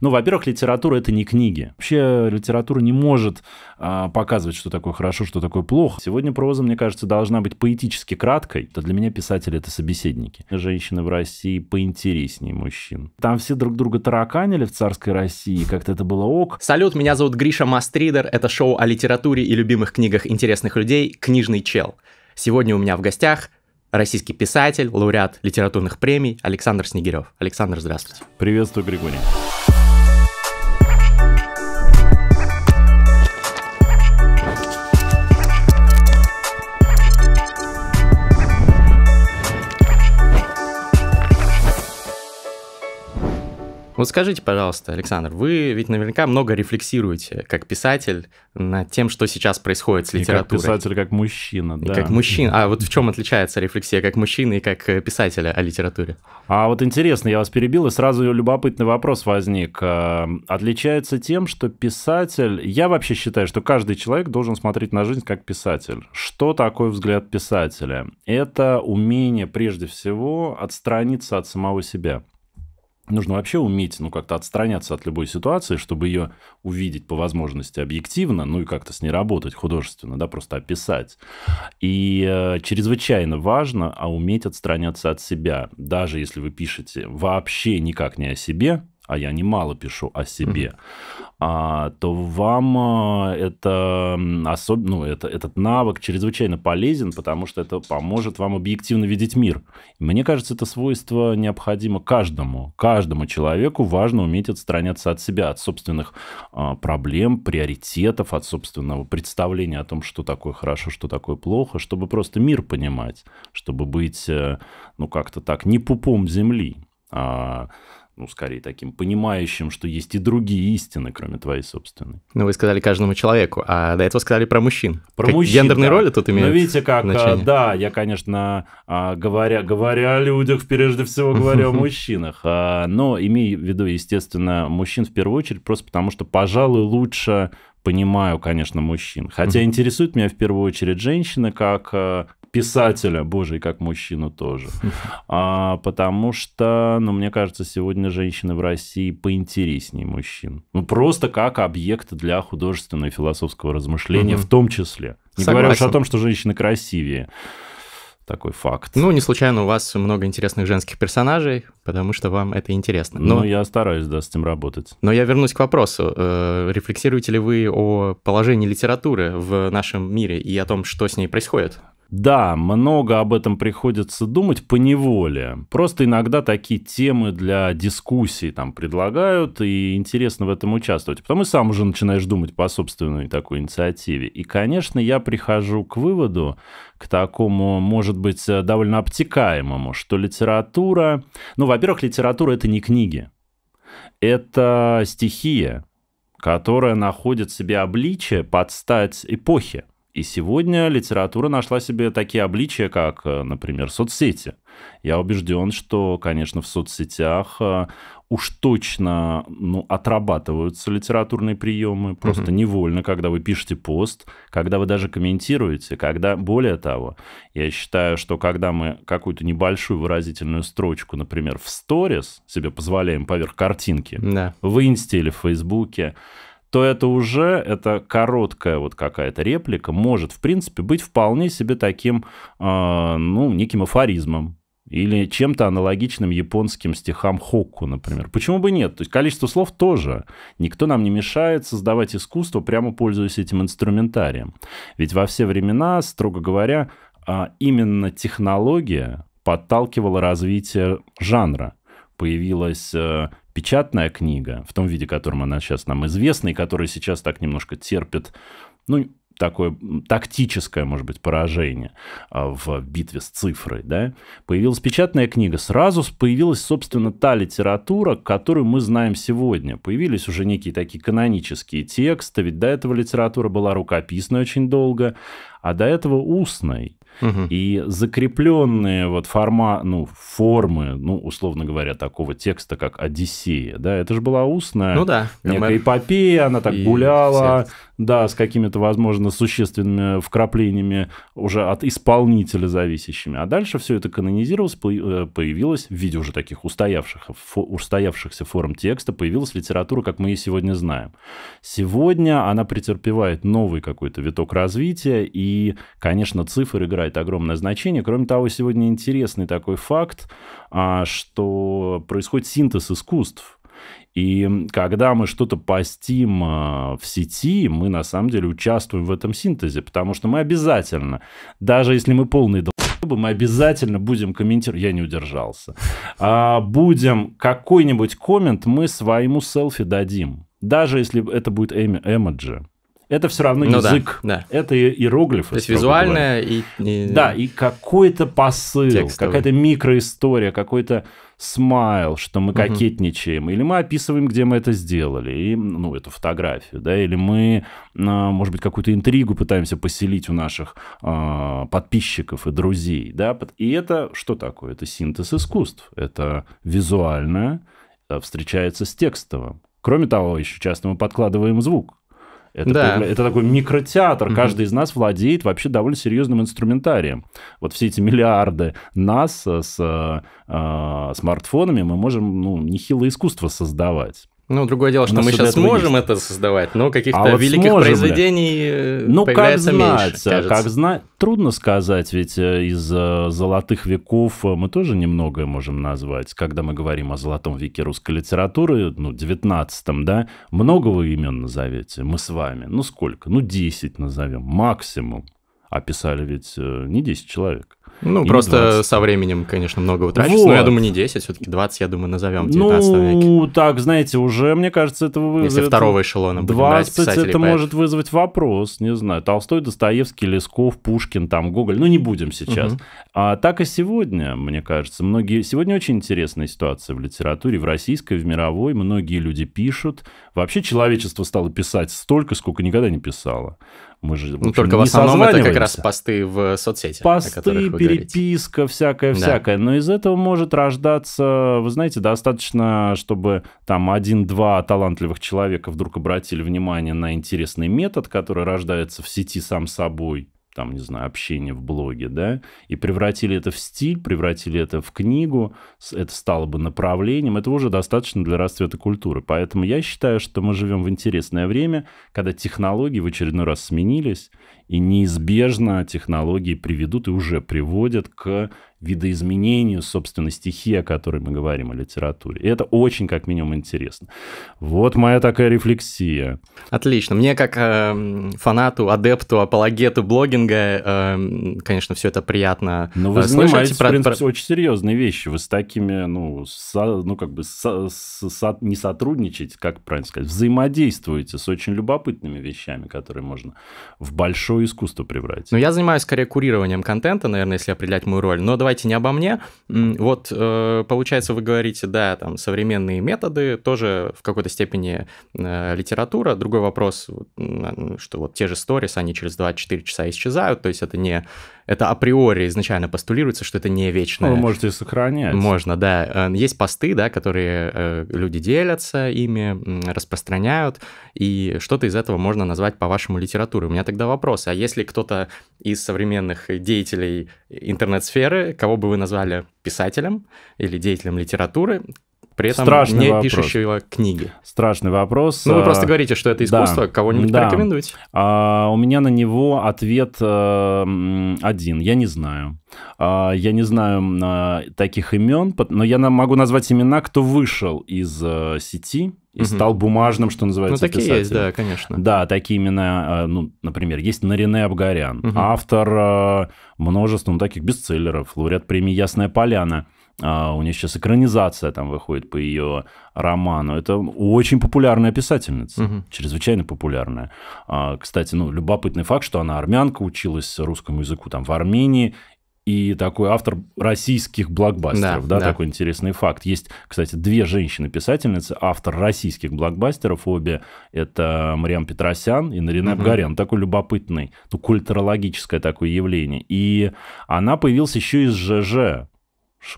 Ну, во-первых, литература это не книги. Вообще литература не может а, показывать, что такое хорошо, что такое плохо. Сегодня проза, мне кажется, должна быть поэтически краткой. То для меня писатели это собеседники. Женщины в России поинтереснее мужчин. Там все друг друга тараканили в царской России, как-то это было ок. Салют, меня зовут Гриша Мастридер. Это шоу о литературе и любимых книгах интересных людей «Книжный чел». Сегодня у меня в гостях российский писатель, лауреат литературных премий Александр Снегирев. Александр, здравствуйте. Приветствую, Григорий. Вот скажите, пожалуйста, Александр, вы ведь наверняка много рефлексируете как писатель над тем, что сейчас происходит с литературой. И как писатель, как мужчина, да. И как мужчина. А вот в чем отличается рефлексия как мужчины и как э, писателя о литературе? А вот интересно, я вас перебил, и сразу любопытный вопрос возник. Э, отличается тем, что писатель... Я вообще считаю, что каждый человек должен смотреть на жизнь как писатель. Что такое взгляд писателя? Это умение, прежде всего, отстраниться от самого себя. Нужно вообще уметь, ну, как-то отстраняться от любой ситуации, чтобы ее увидеть по возможности объективно, ну, и как-то с ней работать художественно, да, просто описать. И э, чрезвычайно важно а уметь отстраняться от себя. Даже если вы пишете вообще никак не о себе, а я немало пишу о себе. Mm-hmm. А, то вам а, это особ... ну, это, этот навык чрезвычайно полезен, потому что это поможет вам объективно видеть мир. Мне кажется, это свойство необходимо каждому. Каждому человеку важно уметь отстраняться от себя, от собственных а, проблем, приоритетов, от собственного представления о том, что такое хорошо, что такое плохо, чтобы просто мир понимать, чтобы быть, э, ну, как-то так, не пупом земли, а ну, скорее таким понимающим, что есть и другие истины, кроме твоей собственной. Ну, вы сказали каждому человеку, а до этого сказали про мужчин. Про как мужчин, Гендерные да. роли тут ну, имеют Ну, видите, как, а, значение. да, я, конечно, а, говоря, говоря о людях, прежде всего говорю о мужчинах, а, но имею в виду, естественно, мужчин в первую очередь, просто потому что, пожалуй, лучше понимаю, конечно, мужчин. Хотя mm-hmm. интересует меня в первую очередь женщины как э, писателя, боже, и как мужчину тоже. А, потому что, ну, мне кажется, сегодня женщины в России поинтереснее мужчин. Ну, просто как объект для художественного и философского размышления mm-hmm. в том числе. Не Согласен. говоря уж о том, что женщины красивее такой факт. Ну, не случайно у вас много интересных женских персонажей, потому что вам это интересно. Ну, Но... Ну, я стараюсь, да, с этим работать. Но я вернусь к вопросу. Э, рефлексируете ли вы о положении литературы в нашем мире и о том, что с ней происходит? Да, много об этом приходится думать по неволе. Просто иногда такие темы для дискуссий там предлагают, и интересно в этом участвовать. Потому и сам уже начинаешь думать по собственной такой инициативе. И, конечно, я прихожу к выводу, к такому, может быть, э, довольно обтекаемому, что литература... Ну, во-первых, литература — это не книги. Это стихия, которая находит в себе обличие под стать эпохи. И сегодня литература нашла себе такие обличия, как, э, например, соцсети. Я убежден, что, конечно, в соцсетях э, уж точно ну, отрабатываются литературные приемы, просто mm-hmm. невольно, когда вы пишете пост, когда вы даже комментируете, когда, более того, я считаю, что когда мы какую-то небольшую выразительную строчку, например, в сторис себе позволяем поверх картинки, mm-hmm. в инсте или в фейсбуке, то это уже, это короткая вот какая-то реплика может, в принципе, быть вполне себе таким, э, ну, неким афоризмом, или чем-то аналогичным японским стихам Хокку, например. Почему бы нет? То есть количество слов тоже. Никто нам не мешает создавать искусство, прямо пользуясь этим инструментарием. Ведь во все времена, строго говоря, а, именно технология подталкивала развитие жанра. Появилась э, печатная книга, в том виде, которым она сейчас нам известна, и которая сейчас так немножко терпит, ну, такое тактическое, может быть, поражение а, в битве с цифрой, да, появилась печатная книга, сразу появилась, собственно, та литература, которую мы знаем сегодня. Появились уже некие такие канонические тексты, ведь до этого литература была рукописной очень долго, а до этого устной. Угу. И закрепленные вот форма, ну, формы, ну, условно говоря, такого текста, как «Одиссея», да, это же была устная ну, да, некая эпопея, она так и гуляла, да, с какими-то, возможно, существенными вкраплениями уже от исполнителя зависящими. А дальше все это канонизировалось, э, появилось в виде уже таких устоявших, устоявшихся форм текста, появилась литература, как мы ее сегодня знаем. Сегодня она претерпевает новый какой-то виток развития, и, конечно, цифр играет огромное значение. Кроме того, сегодня интересный такой факт, а, что происходит синтез искусств. И когда мы что-то постим э, в сети, мы на самом деле участвуем в этом синтезе, потому что мы обязательно, даже если мы полные долбы, мы обязательно будем комментировать, я не удержался, а, будем какой-нибудь коммент мы своему селфи дадим, даже если это будет эмо- эмоджи это все равно ну, язык, да, да. это иероглифы. То есть визуальное и, и... Да, и какой-то посыл, какая-то микроистория, какой-то смайл, что мы угу. кокетничаем, или мы описываем, где мы это сделали, и, ну, эту фотографию, да, или мы, а, может быть, какую-то интригу пытаемся поселить у наших э, подписчиков и друзей, да, и это что такое? Это синтез искусств, это визуальное э, встречается с текстовым. Кроме того, еще часто мы подкладываем звук. Это, да. это такой микротеатр. Угу. Каждый из нас владеет вообще довольно серьезным инструментарием. Вот все эти миллиарды нас с э, э смартфонами мы можем ну, нехило искусство создавать. Ну, другое дело, что мы сейчас сможем есть. это создавать, но каких-то а вот великих сможем произведений ли? Э, ну, как знать, меньше, кажется. как знать, трудно сказать, ведь э, из э, золотых веков мы тоже немногое можем назвать. Когда мы говорим о золотом веке русской литературы, ну, 19-м, да, много вы имен назовете, мы с вами, ну, сколько? Ну, 10 назовем, максимум. А писали ведь не 10 человек. Ну, просто 20. со временем, конечно, много утрачивается, Вот. Но я думаю, не 10, все-таки 20, я думаю, назовем 19 ну, веке. Ну, так, знаете, уже, мне кажется, это вызовет... Если второго эшелона 20 это поэт. может вызвать вопрос, не знаю. Толстой, Достоевский, Лесков, Пушкин, там, Гоголь. Ну, не будем сейчас. Угу. А так и сегодня, мне кажется, многие... Сегодня очень интересная ситуация в литературе, в российской, в мировой. Многие люди пишут. Вообще человечество стало писать столько, сколько никогда не писало. Мы же, в ну, общем, ну, только в основном это как раз посты в соцсети. Посты, переписка, говорите. всякое-всякое. Да. Но из этого может рождаться, вы знаете, достаточно, чтобы там один-два талантливых человека вдруг обратили внимание на интересный метод, который рождается в сети сам собой, там, не знаю, общение в блоге, да, и превратили это в стиль, превратили это в книгу, это стало бы направлением, этого уже достаточно для расцвета культуры. Поэтому я считаю, что мы живем в интересное время, когда технологии в очередной раз сменились, и неизбежно технологии приведут и уже приводят к видоизменению, собственно, стихии, о которой мы говорим, о литературе. И это очень, как минимум, интересно. Вот моя такая рефлексия. Отлично. Мне, как э, фанату, адепту, апологету блогинга, э, конечно, все это приятно. Э, Но ну, вы Слышите занимаетесь, про... в принципе, очень серьезные вещи. Вы с такими, ну, со, ну как бы со, со, не сотрудничаете, как правильно сказать, взаимодействуете с очень любопытными вещами, которые можно в большое искусство превратить. Ну, я занимаюсь скорее курированием контента, наверное, если определять мою роль. Но давай давайте не обо мне. Вот, э, получается, вы говорите, да, там, современные методы, тоже в какой-то степени э, литература. Другой вопрос, что вот те же сторис, они через 24 часа исчезают, то есть это не это априори изначально постулируется, что это не вечное. Ну, вы можете сохранять. Можно, да. Эм, есть посты, да, которые э, люди делятся ими, распространяют, и что-то из этого можно назвать по-вашему литературой. У меня тогда вопрос, а если кто-то из современных деятелей интернет-сферы, кого бы вы назвали писателем или деятелем литературы, при этом Страшный не вопрос. пишущего книги? Страшный вопрос. Ну, вы а, просто говорите, что это искусство, да, кого-нибудь да. порекомендуете? А, у меня на него ответ а, один. Я не знаю. А, я не знаю а, таких имен, но я могу назвать имена, кто вышел из а, сети и угу. стал бумажным, что называется, Ну, такие писателем. есть, да, конечно. Да, такие имена, э, ну, например, есть Нарине Абгарян, угу. автор множества ну, таких бестселлеров, лауреат премии «Ясная поляна». А, у нее сейчас экранизация там выходит по ее роману. Это очень популярная писательница, угу. чрезвычайно популярная. А, кстати, ну, любопытный факт, что она армянка, училась русскому языку там в Армении, и такой автор российских блокбастеров, да, да, да, такой интересный факт. Есть, кстати, две женщины-писательницы, автор российских блокбастеров, обе это Мариам Петросян и Нарина угу. Такой любопытный, ну, культурологическое такое явление. И она появилась еще из ЖЖ,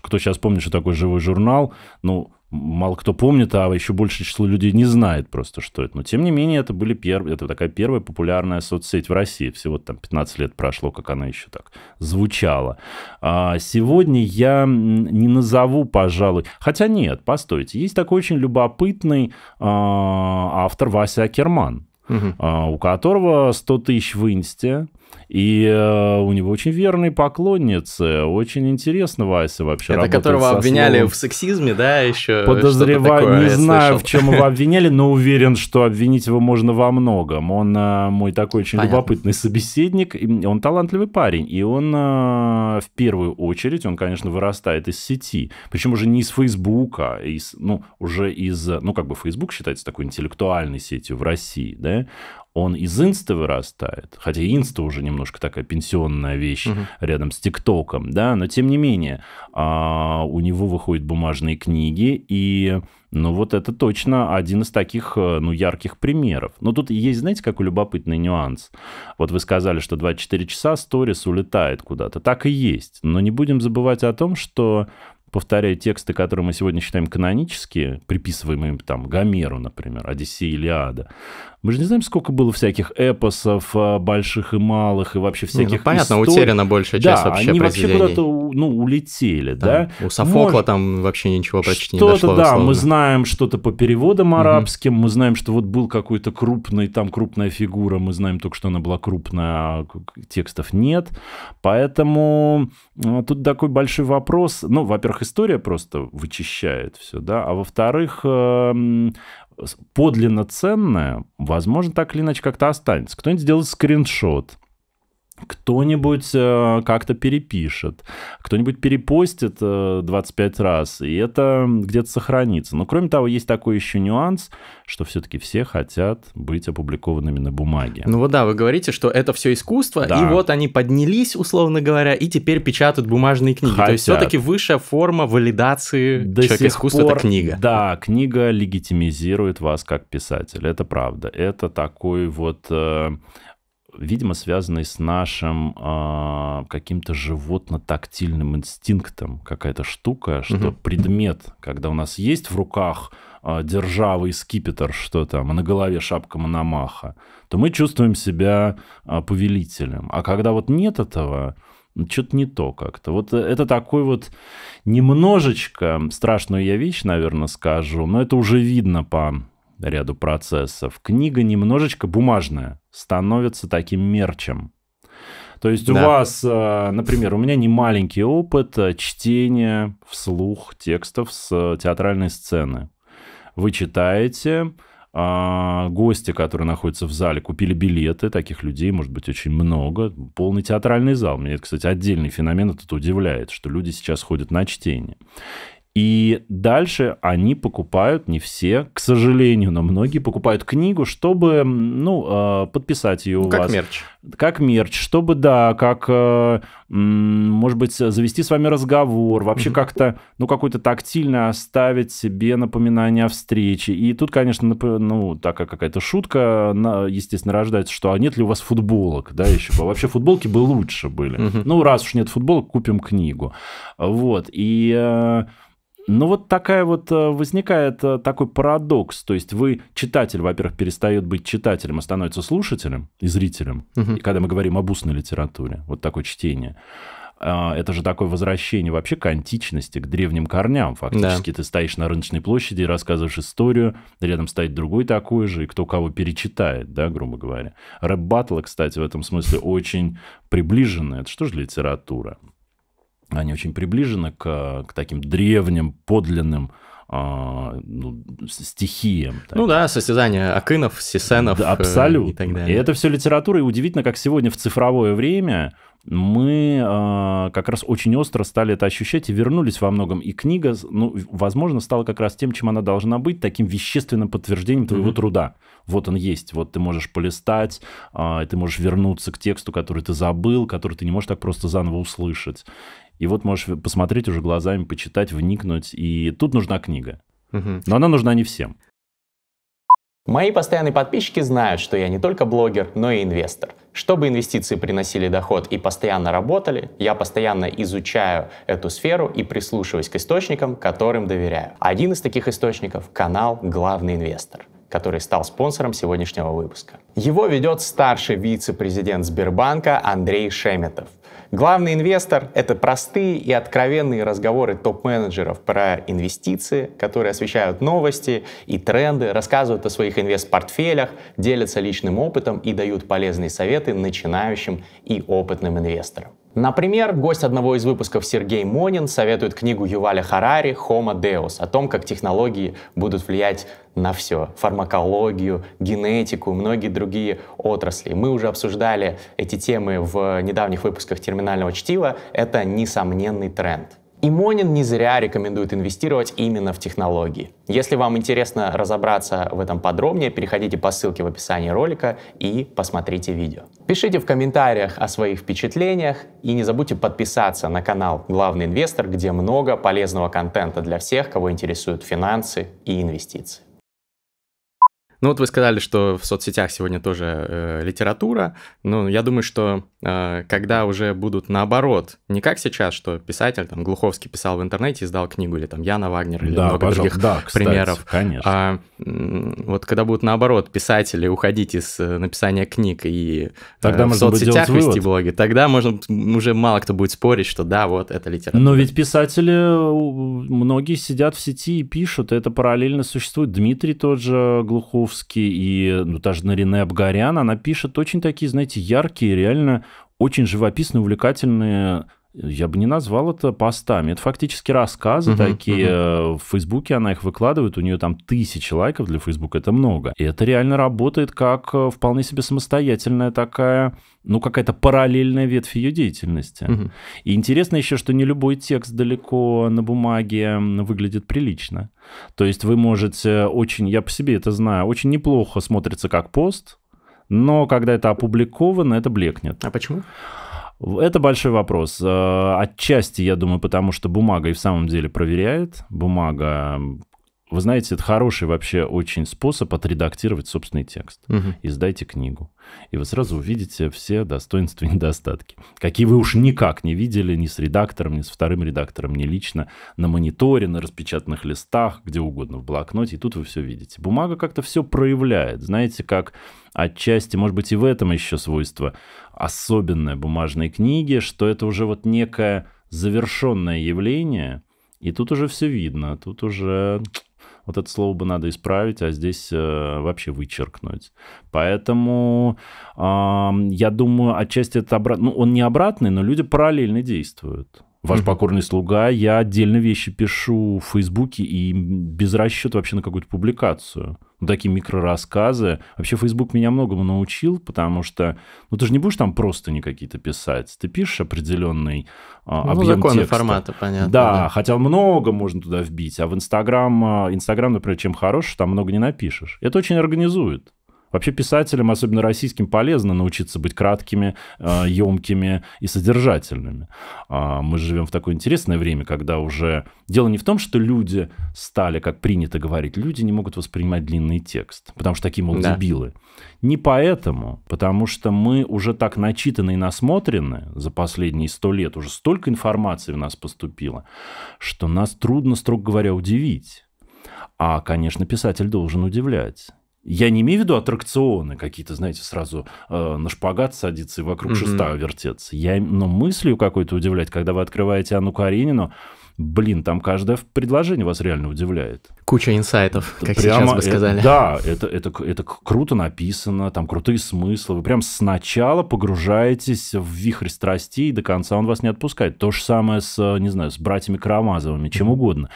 кто сейчас помнит, что такое живой журнал, ну, мало кто помнит, а еще большее число людей не знает просто, что это. Но, тем не менее, это, были перв... это такая первая популярная соцсеть в России. Всего там 15 лет прошло, как она еще так звучала. А сегодня я не назову, пожалуй... Хотя нет, постойте. Есть такой очень любопытный а, автор Вася Акерман. Uh -huh. А, у которого 100 тысяч в инсте, и э, у него очень верные поклонницы. Очень интересно Вася вообще Это которого обвиняли словом. в сексизме, да, еще? Подозреваю, не знаю, слышал. в чем его обвиняли, но уверен, что обвинить его можно во многом. Он э, мой такой очень Понятно. любопытный собеседник. Он талантливый парень. И он э, в первую очередь, он, конечно, вырастает из сети. Причем уже не из Фейсбука, а из, ну, уже из, ну, как бы Фейсбук считается такой интеллектуальной сетью в России, да? он из инста вырастает, хотя инста уже немножко такая пенсионная вещь угу. рядом с тиктоком, да, но тем не менее а, у него выходят бумажные книги, и ну вот это точно один из таких, э, ну, ярких примеров. Но тут есть, знаете, какой любопытный нюанс. Вот вы сказали, что 24 часа сторис улетает куда-то. Так и есть. Но не будем забывать о том, что повторяя тексты, которые мы сегодня считаем канонические, приписываемые там Гомеру, например, Одиссея Илиада, мы же не знаем, сколько было всяких эпосов, а, больших и малых, и вообще всяких не, ну, Понятно, историй. утеряна большая часть да, вообще они вообще куда-то ну, улетели, да? да? У Софокла Может... там вообще ничего почти что-то, не дошло. Что-то, да, условно. мы знаем что-то по переводам арабским, угу. мы знаем, что вот был какой-то крупный, там крупная фигура, мы знаем только, что она была крупная, а текстов нет. Поэтому ну, тут такой большой вопрос. Ну, во-первых, история просто вычищает все, да, а во-вторых, эм, подлинно ценное, возможно, так или иначе как-то останется. Кто-нибудь сделает скриншот, кто-нибудь э, как-то перепишет, кто-нибудь перепостит 25 э, раз, и это где-то сохранится. Но кроме того, есть такой еще нюанс, что все-таки все хотят быть опубликованными на бумаге. Ну вот да, вы говорите, что это все искусство, да. и вот они поднялись, условно говоря, и теперь печатают бумажные книги. Хотят. То есть все-таки высшая форма валидации До человека искусства пор, это книга. Да, книга легитимизирует вас как писатель, это правда. Это такой вот... Э, видимо, связанный с нашим э, каким-то животно-тактильным инстинктом, какая-то штука, что угу. предмет, когда у нас есть в руках э, держава и скипетр, что там, на голове шапка мономаха, то мы чувствуем себя э, повелителем. А когда вот нет этого, ну, что-то не то как-то. Вот э, это такой вот немножечко страшную я вещь, наверное, скажу, но это уже видно по ряду процессов, книга немножечко бумажная становится таким мерчем. То есть да. у вас, э, например, у меня не маленький опыт э, чтения вслух текстов с э, театральной сцены. Вы читаете, а гости, которые находятся в зале, купили билеты, таких людей может быть очень много, полный театральный зал. Меня это, кстати, отдельный феномен, это удивляет, что люди сейчас ходят на чтение. И дальше они покупают, не все, к сожалению, но многие покупают книгу, чтобы, ну, а, подписать ее у как вас. Как мерч. Как мерч, чтобы, да, как, э, может быть, завести с вами разговор, вообще mm-hmm. как-то, ну, какую-то тактильно оставить себе напоминание о встрече. И тут, конечно, ну, такая какая-то шутка, естественно, рождается, что а нет ли у вас футболок, да, еще Вообще футболки бы лучше были. Mm-hmm. Ну, раз уж нет футболок, купим книгу. Вот, и... Э, ну вот такая вот э, возникает э, такой парадокс. То есть вы, читатель, во-первых, перестает быть читателем, а становится слушателем и зрителем. Угу. И когда мы говорим об устной литературе, вот такое чтение. Э, это же такое возвращение вообще к античности, к древним корням. Фактически да. ты стоишь на рыночной площади и рассказываешь историю, рядом стоит другой такой же, и кто кого перечитает, да, грубо говоря. Рэп-баттлы, кстати, в этом смысле очень приближены. Это что же литература? они очень приближены к, к таким древним, подлинным а, ну, стихиям. Так. Ну да, состязания акынов, сисенов да, э, абсолютно. и так далее. И это все литература, и удивительно, как сегодня в цифровое время мы а, как раз очень остро стали это ощущать и вернулись во многом. И книга, ну, возможно, стала как раз тем, чем она должна быть, таким вещественным подтверждением твоего mm-hmm. труда. Вот он есть, вот ты можешь полистать, а, ты можешь вернуться к тексту, который ты забыл, который ты не можешь так просто заново услышать. И вот можешь посмотреть уже глазами, почитать, вникнуть. И тут нужна книга. Но она нужна не всем. Мои постоянные подписчики знают, что я не только блогер, но и инвестор. Чтобы инвестиции приносили доход и постоянно работали, я постоянно изучаю эту сферу и прислушиваюсь к источникам, которым доверяю. Один из таких источников — канал «Главный инвестор» который стал спонсором сегодняшнего выпуска. Его ведет старший вице-президент Сбербанка Андрей Шеметов. Главный инвестор — это простые и откровенные разговоры топ-менеджеров про инвестиции, которые освещают новости и тренды, рассказывают о своих инвест-портфелях, делятся личным опытом и дают полезные советы начинающим и опытным инвесторам. Например, гость одного из выпусков Сергей Монин советует книгу Юваля Харари «Homo Deus» о том, как технологии будут влиять на все. Фармакологию, генетику, многие другие отрасли. Мы уже обсуждали эти темы в недавних выпусках «Терминального чтива». Это несомненный тренд. И Монин не зря рекомендует инвестировать именно в технологии. Если вам интересно разобраться в этом подробнее, переходите по ссылке в описании ролика и посмотрите видео. Пишите в комментариях о своих впечатлениях и не забудьте подписаться на канал «Главный инвестор», где много полезного контента для всех, кого интересуют финансы и инвестиции. Ну вот вы сказали, что в соцсетях сегодня тоже э, литература. Ну, я думаю, что э, когда уже будут наоборот, не как сейчас, что писатель, там, Глуховский писал в интернете, издал книгу, или там Яна Вагнер, или да, много пожалуйста. других да, кстати, примеров. конечно. А, вот когда будут наоборот писатели уходить из э, написания книг и э, тогда э, в соцсетях вести вывод. блоги, тогда можно уже мало кто будет спорить, что да, вот это литература. Но ведь писатели, многие сидят в сети и пишут, это параллельно существует. Дмитрий тот же Глухов Тарковский и ну, даже Нарине Абгарян, она пишет очень такие, знаете, яркие, реально очень живописные, увлекательные я бы не назвал это постами. Это фактически рассказы uh-huh, такие. Uh-huh. В Фейсбуке она их выкладывает, у нее там тысячи лайков для Фейсбука, это много. И это реально работает как э, вполне себе самостоятельная такая, ну, какая-то параллельная ветвь ее деятельности. Uh-huh. И интересно еще, что не любой текст далеко на бумаге выглядит прилично. То есть вы можете очень, я по себе это знаю, очень неплохо смотрится как пост, но когда это опубликовано, это блекнет. А почему? Почему? Это большой вопрос. Э, отчасти, я думаю, потому что бумага и в самом деле проверяет. Бумага вы знаете, это хороший вообще очень способ отредактировать собственный текст. Угу. Издайте книгу. И вы сразу увидите все достоинства и недостатки. Какие вы уж никак не видели ни с редактором, ни с вторым редактором, ни лично. На мониторе, на распечатанных листах, где угодно, в блокноте. И тут вы все видите. Бумага как-то все проявляет. Знаете, как отчасти, может быть, и в этом еще свойство особенное бумажной книги, что это уже вот некое завершенное явление, и тут уже все видно, тут уже вот это слово бы надо исправить, а здесь э, вообще вычеркнуть. Поэтому я думаю, отчасти это обратно, ну он не обратный, но люди параллельно действуют. Ваш mm-hmm. покорный слуга, я отдельно вещи пишу в Фейсбуке и без расчета вообще на какую-то публикацию. Ну, такие микрорассказы. Вообще Фейсбук меня многому научил, потому что, ну, ты же не будешь там просто не какие-то писать. Ты пишешь определенный а, ну, объем текста. формата, понятно. Да, да, хотя много можно туда вбить. А в Инстаграм, а, Инстаграм, например, чем хорош, там много не напишешь. Это очень организует. Вообще писателям, особенно российским, полезно научиться быть краткими, емкими э, и содержательными. А, мы живем в такое интересное время, когда уже... Дело не в том, что люди стали, как принято говорить, люди не могут воспринимать длинный текст, потому что такие, мол, да. дебилы. Не поэтому, потому что мы уже так начитаны и насмотрены за последние сто лет, уже столько информации в нас поступило, что нас трудно, строго говоря, удивить. А, конечно, писатель должен удивлять. Я не имею в виду аттракционы какие-то, знаете, сразу э, на шпагат садиться и вокруг mm-hmm. шеста вертеться. Я, но ну, мыслью какой-то удивлять, когда вы открываете Анну Каренину, блин, там каждое предложение вас реально удивляет. Куча инсайтов, как Прямо, сейчас бы э, сказали. Это, да, это, это, это круто написано, там крутые смыслы. Вы прям сначала погружаетесь в вихрь страсти и до конца он вас не отпускает. То же самое с, э, не знаю, с братьями Карамазовыми, чем угодно.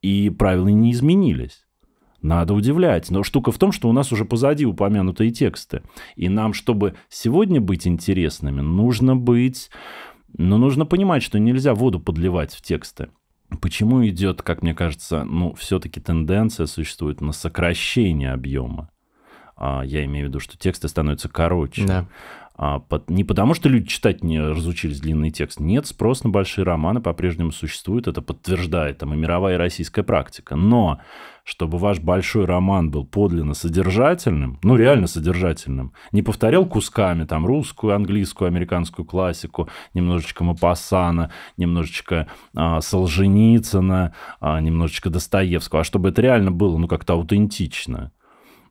И правила не изменились. Надо удивлять. Но штука в том, что у нас уже позади упомянутые тексты. И нам, чтобы сегодня быть интересными, нужно быть... Но ну, нужно понимать, что нельзя воду подливать в тексты. Почему идет, как мне кажется, ну, все-таки тенденция существует на сокращение объема. А, я имею в виду, что тексты становятся короче. Да. А, не потому, что люди читать не разучились длинный текст. Нет, спрос на большие романы по-прежнему существует, это подтверждает там и мировая и российская практика. Но чтобы ваш большой роман был подлинно содержательным, ну реально содержательным, не повторял кусками там русскую, английскую, американскую классику, немножечко Мапасана, немножечко а, Солженицына, а, немножечко Достоевского, а чтобы это реально было ну как-то аутентично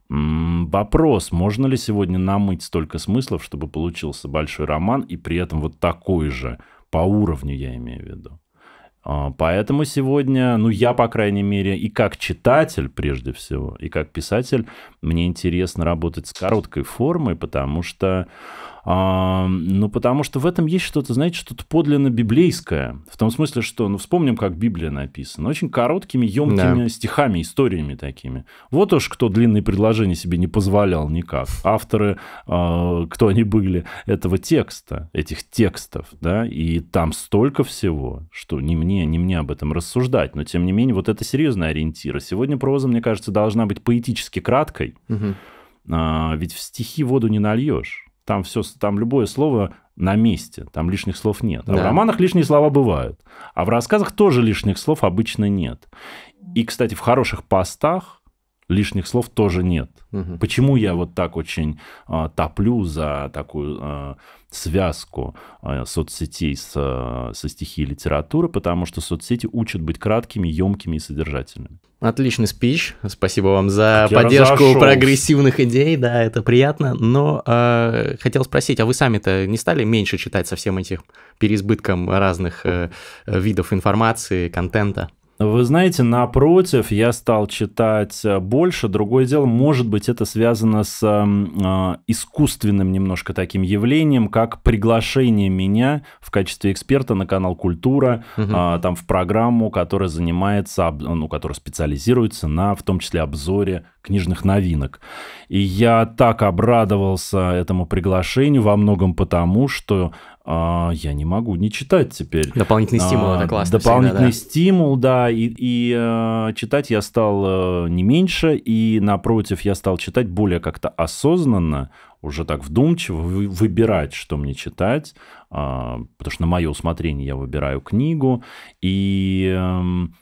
Вопрос, можно ли сегодня намыть столько смыслов, чтобы получился большой роман, и при этом вот такой же, по уровню я имею в виду. А, поэтому сегодня, ну я, по крайней мере, и как читатель прежде всего, и как писатель, мне интересно работать с короткой формой, потому что а, ну, потому что в этом есть что-то, знаете, что-то подлинно библейское. В том смысле, что, ну, вспомним, как Библия написана. Очень короткими, емкими да. стихами, историями такими. Вот уж кто длинные предложения себе не позволял никак. Авторы, а, кто они были, этого текста, этих текстов, да, и там столько всего, что не мне, не мне об этом рассуждать. Но, тем не менее, вот это серьезный ориентир. Сегодня проза, мне кажется, должна быть поэтически краткой. Угу. А, ведь в стихи воду не нальешь там все, там любое слово на месте, там лишних слов нет. А да. в романах лишние слова бывают. А в рассказах тоже лишних слов обычно нет. И, кстати, в хороших постах лишних слов тоже нет. Угу. Почему я вот так очень э, топлю за такую э, связку э, соцсетей с, э, со стихией литературы? Потому что соцсети учат быть краткими, емкими и содержательными. Отличный спич. Спасибо вам за как поддержку прогрессивных идей. Да, это приятно. Но э, хотел спросить, а вы сами-то не стали меньше читать со всем этим переизбытком разных э, видов информации, контента? Вы знаете, напротив, я стал читать э, больше. Другое дело, может быть, это связано с эм, э, искусственным немножко таким явлением, как приглашение меня в качестве эксперта на канал Культура, угу. э, там в программу, которая занимается, ну, которая специализируется на, в том числе, обзоре книжных новинок. И я так обрадовался этому приглашению во многом потому, что а, я не могу не читать теперь. Дополнительный а, стимул, а, это классно. Дополнительный всегда, да. стимул, да, и, и э, читать я стал э, не меньше, и напротив, я стал читать более как-то осознанно, уже так вдумчиво выбирать, что мне читать, а, потому что на мое усмотрение я выбираю книгу. И,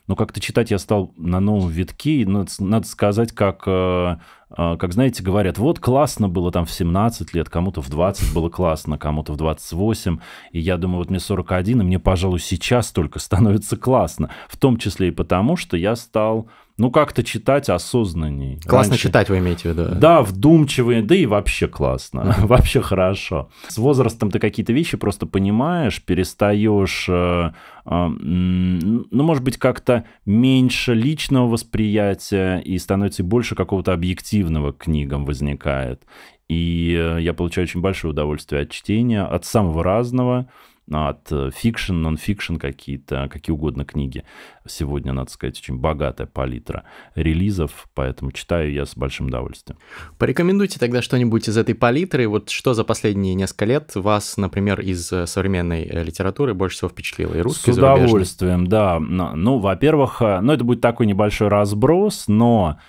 ну, как-то читать я стал на новом витке, и надо, надо сказать, как, э, э, как, знаете, говорят, вот классно было там в 17 лет, кому-то в 20 было классно, кому-то в 28. И я думаю, вот мне 41, и мне, пожалуй, сейчас только становится классно. В том числе и потому, что я стал ну, как-то читать осознанней. Классно Раньше... читать, вы имеете в виду? Да, вдумчивые, да и вообще классно, вообще хорошо. С возрастом ты какие-то вещи просто понимаешь, перестаешь, э, э, ну, может быть, как-то меньше личного восприятия и становится больше какого-то объективного к книгам возникает. И э, я получаю очень большое удовольствие от чтения, от самого разного от э, фикшн, нон-фикшн какие-то, какие угодно книги. Сегодня, надо сказать, очень богатая палитра релизов, поэтому читаю я с большим удовольствием. Порекомендуйте тогда что-нибудь из этой палитры. Вот что за последние несколько лет вас, например, из э, современной э, литературы больше всего впечатлило? И русский, С удовольствием, да. Ну, во-первых, ну, это будет такой небольшой разброс, но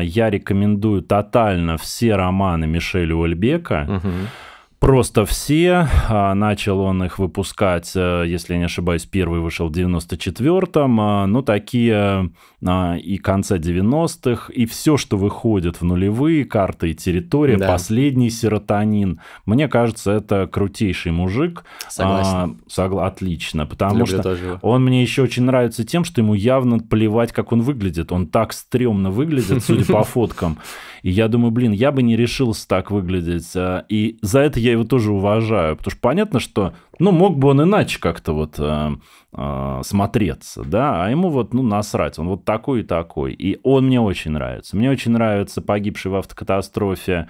я рекомендую тотально все романы Мишеля Уэльбека. Угу просто все. А, начал он их выпускать, э, если я не ошибаюсь, первый вышел в 94-м. А, ну, такие а, и конца 90-х, и все, что выходит в нулевые, карты и территория, да. последний серотонин. Мне кажется, это крутейший мужик. Согласен. А, согла- отлично, потому Люблю что тоже. он мне еще очень нравится тем, что ему явно плевать, как он выглядит. Он так стрёмно выглядит, судя по фоткам. И я думаю, блин, я бы не решился так выглядеть. И за это я я его тоже уважаю, потому что понятно, что, ну, мог бы он иначе как-то вот э, э, смотреться, да, а ему вот, ну, насрать, он вот такой и такой, и он мне очень нравится. Мне очень нравится погибший в автокатастрофе э,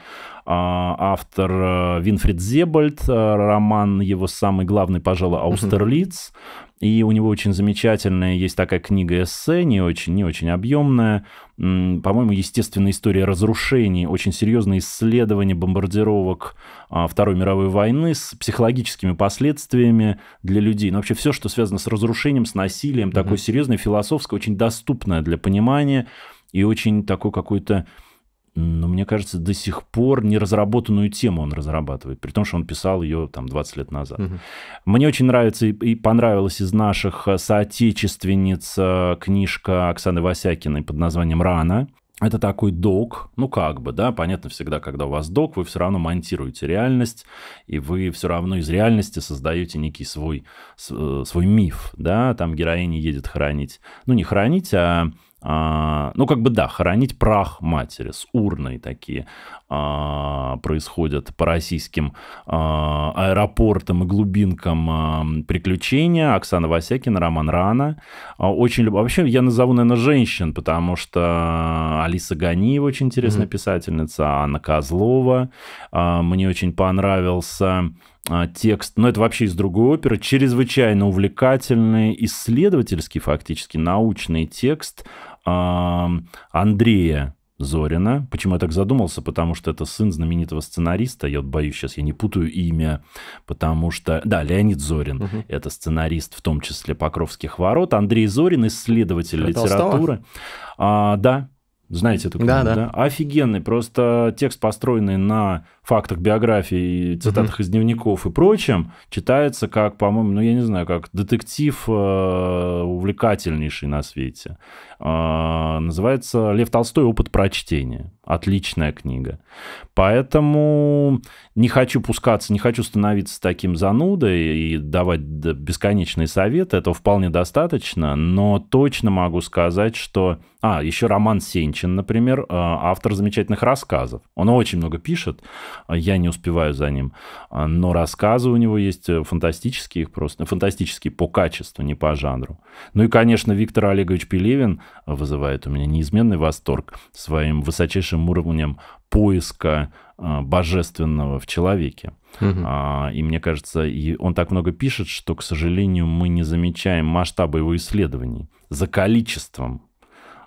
автор э, Винфрид Зебальд, э, роман его самый главный, пожалуй, «Аустерлиц», mm-hmm и у него очень замечательная есть такая книга эссе, не очень, не очень объемная. По-моему, естественная история разрушений, очень серьезное исследование бомбардировок а, Второй мировой войны с психологическими последствиями для людей. Но ну, вообще все, что связано с разрушением, с насилием, mm-hmm. такое серьезное, философское, очень доступное для понимания и очень такой какой-то но мне кажется, до сих пор не разработанную тему он разрабатывает, при том, что он писал ее там 20 лет назад. Угу. Мне очень нравится и, и понравилась из наших э, соотечественниц э, книжка Оксаны Васякиной под названием «Рана». Это такой док, ну как бы, да, понятно всегда, когда у вас док, вы все равно монтируете реальность, и вы все равно из реальности создаете некий свой, э, свой миф, да, там героиня едет хранить, ну не хранить, а а, ну, как бы да, хоронить прах матери с урной такие а, происходят по российским а, аэропортам и глубинкам а, приключения. Оксана Васякина, Роман Рана. А, очень люб... А вообще, я назову, наверное, женщин, потому что Алиса Ганиева очень интересная mm-hmm. писательница, Анна Козлова. А, мне очень понравился а, текст, но это вообще из другой оперы, чрезвычайно увлекательный исследовательский фактически научный текст Андрея Зорина. Почему я так задумался? Потому что это сын знаменитого сценариста. Я вот боюсь, сейчас я не путаю имя, потому что... Да, Леонид Зорин. Угу. Это сценарист, в том числе «Покровских ворот». Андрей Зорин, исследователь это литературы. А, да, знаете эту книгу, да, да. да? Офигенный, просто текст, построенный на фактах биографии, и цитатах угу. из дневников и прочем, читается как, по-моему, ну я не знаю, как детектив э, увлекательнейший на свете. А, называется «Лев Толстой. Опыт прочтения». Отличная книга. Поэтому не хочу пускаться, не хочу становиться таким занудой и давать бесконечные советы. Этого вполне достаточно, но точно могу сказать, что... А, еще Роман Сенчин, например, э, автор замечательных рассказов. Он очень много пишет. А, я не успеваю за ним. А, но рассказы у него есть э, фантастические, просто фантастические по качеству, не по жанру. Ну и, конечно, Виктор Олегович Пелевин а, вызывает у меня неизменный восторг своим высочайшим уровнем поиска божественного в человеке. Угу. А, и мне кажется, и он так много пишет, что, к сожалению, мы не замечаем масштабы его исследований за количеством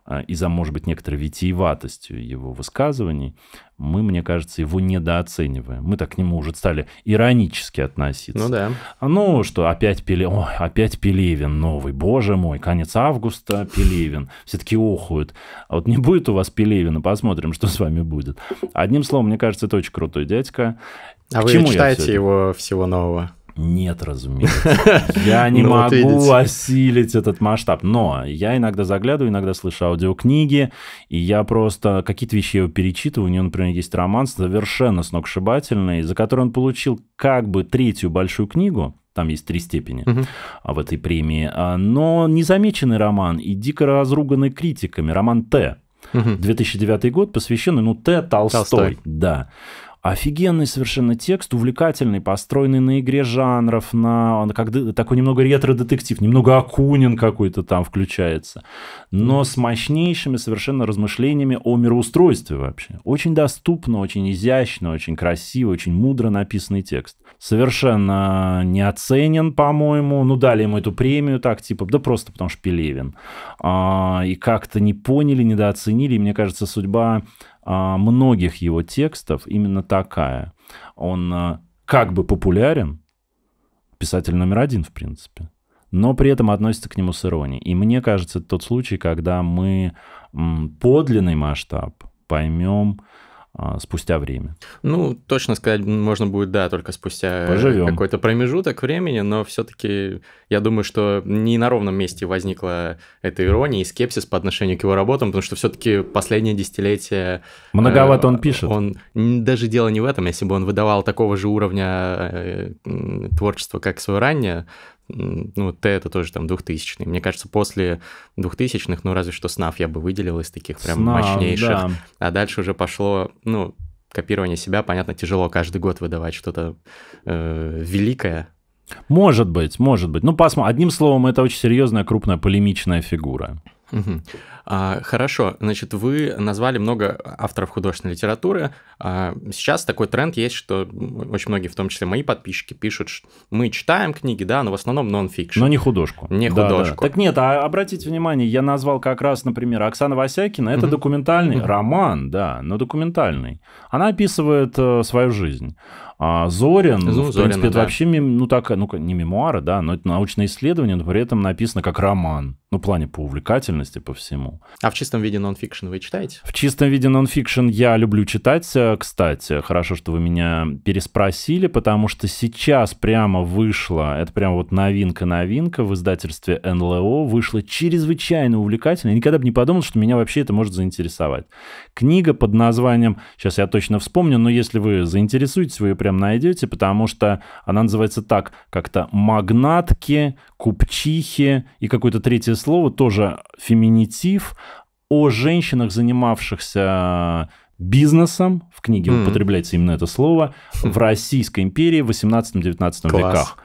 а, и за, может быть, некоторой витиеватостью его высказываний, мы, мне кажется, его недооцениваем. Мы так к нему уже стали иронически относиться. Ну да. А, ну, что опять, Пеле... Ой, опять Пелевин новый, боже мой, конец августа Пелевин. Все-таки охуют. А вот не будет у вас Пелевина, посмотрим, что с вами будет. Одним словом, мне кажется, это очень крутой дядька. А к вы чему читаете его всего нового? Нет, разумеется. Я не ну, могу осилить этот масштаб. Но я иногда заглядываю, иногда слышу аудиокниги, и я просто какие-то вещи его перечитываю. У него, например, есть роман совершенно сногсшибательный, за который он получил как бы третью большую книгу, там есть три степени угу. в этой премии, а, но незамеченный роман и дико разруганный критиками, роман Т. 2009 год посвященный, ну, Т. Толстой. Толстой. Да. Офигенный совершенно текст, увлекательный, построенный на игре жанров, на как, такой немного ретро-детектив, немного Акунин какой-то там включается, но с мощнейшими совершенно размышлениями о мироустройстве вообще. Очень доступно, очень изящно, очень красиво, очень мудро написанный текст. Совершенно не оценен, по-моему. Ну, дали ему эту премию так, типа, да просто потому что Пелевин. А, и как-то не поняли, недооценили. И мне кажется, судьба а, многих его текстов именно такая. Он а, как бы популярен, писатель номер один, в принципе, но при этом относится к нему с иронией. И мне кажется, это тот случай, когда мы подлинный масштаб поймем а, спустя время? Ну, точно сказать можно будет, да, только спустя э, Поживем. какой-то промежуток времени, но все-таки я думаю, что не на ровном месте возникла эта ирония и скепсис по отношению к его работам, потому что все-таки последнее десятилетие... Э, Многовато э, он пишет. Он Даже дело не в этом, если бы он выдавал такого же уровня э, творчества, как свое раннее, ну, Т это тоже там 2000 -й. Мне кажется, после 2000-х, ну, разве что снав я бы выделил из таких прям снав, мощнейших. Да. А дальше уже пошло, ну, копирование себя, понятно, тяжело каждый год выдавать что-то э, великое. Может быть, может быть. Ну, посмотрим. Одним словом, это очень серьезная, крупная, полемичная фигура. Угу. А, хорошо, значит, вы назвали много авторов художественной литературы. А, сейчас такой тренд есть, что очень многие, в том числе мои подписчики, пишут, что мы читаем книги, да, но в основном нон-фикшн. Но не художку. Не да, художку. Да. Так нет, а обратите внимание, я назвал как раз, например, Оксана Васякина, это угу. документальный угу. роман, да, но документальный. Она описывает э, свою жизнь. А Зорин, ну, в Зорина, принципе, это вообще, ну, так, ну, не мемуары, да, но это научное исследование, но при этом написано как роман, ну, в плане по увлекательности, по всему по А в чистом виде нонфикшн вы читаете? В чистом виде нонфикшн я люблю читать, э, кстати. Хорошо, что вы меня переспросили, потому что сейчас прямо вышло, это прямо вот новинка-новинка в издательстве НЛО, вышло чрезвычайно увлекательно. Я никогда бы не подумал, что меня вообще это может заинтересовать. Книга под названием, сейчас я точно вспомню, но если вы заинтересуетесь, вы ее прям найдете, потому что она называется так, как-то «Магнатки купчихи и какое-то третье слово, тоже феминитив, о женщинах, занимавшихся бизнесом, в книге mm-hmm. употребляется именно это слово, хм. в Российской империи в 18-19 веках.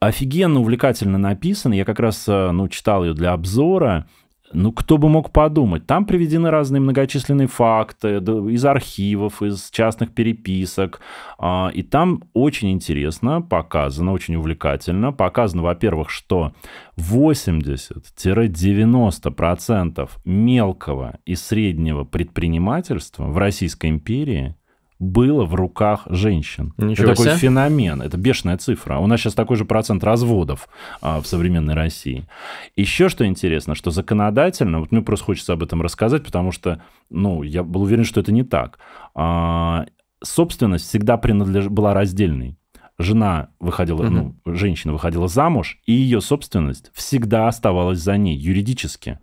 Офигенно увлекательно написано, я как раз э, ну, читал ее для обзора, ну, кто бы мог подумать? Там приведены разные многочисленные факты из архивов, из частных переписок. А, и там очень интересно показано, очень увлекательно. Показано, во-первых, что 80-90% мелкого и среднего предпринимательства в Российской империи было в руках женщин. Ничего это такой себе. феномен, это бешеная цифра. У нас сейчас такой же процент разводов а, в современной России. Еще что интересно, что законодательно, вот мне просто хочется об этом рассказать, потому что, ну, я был уверен, что это не так. А, собственность всегда принадлеж... была раздельной жена выходила, угу. ну, женщина выходила замуж, и ее собственность всегда оставалась за ней юридически.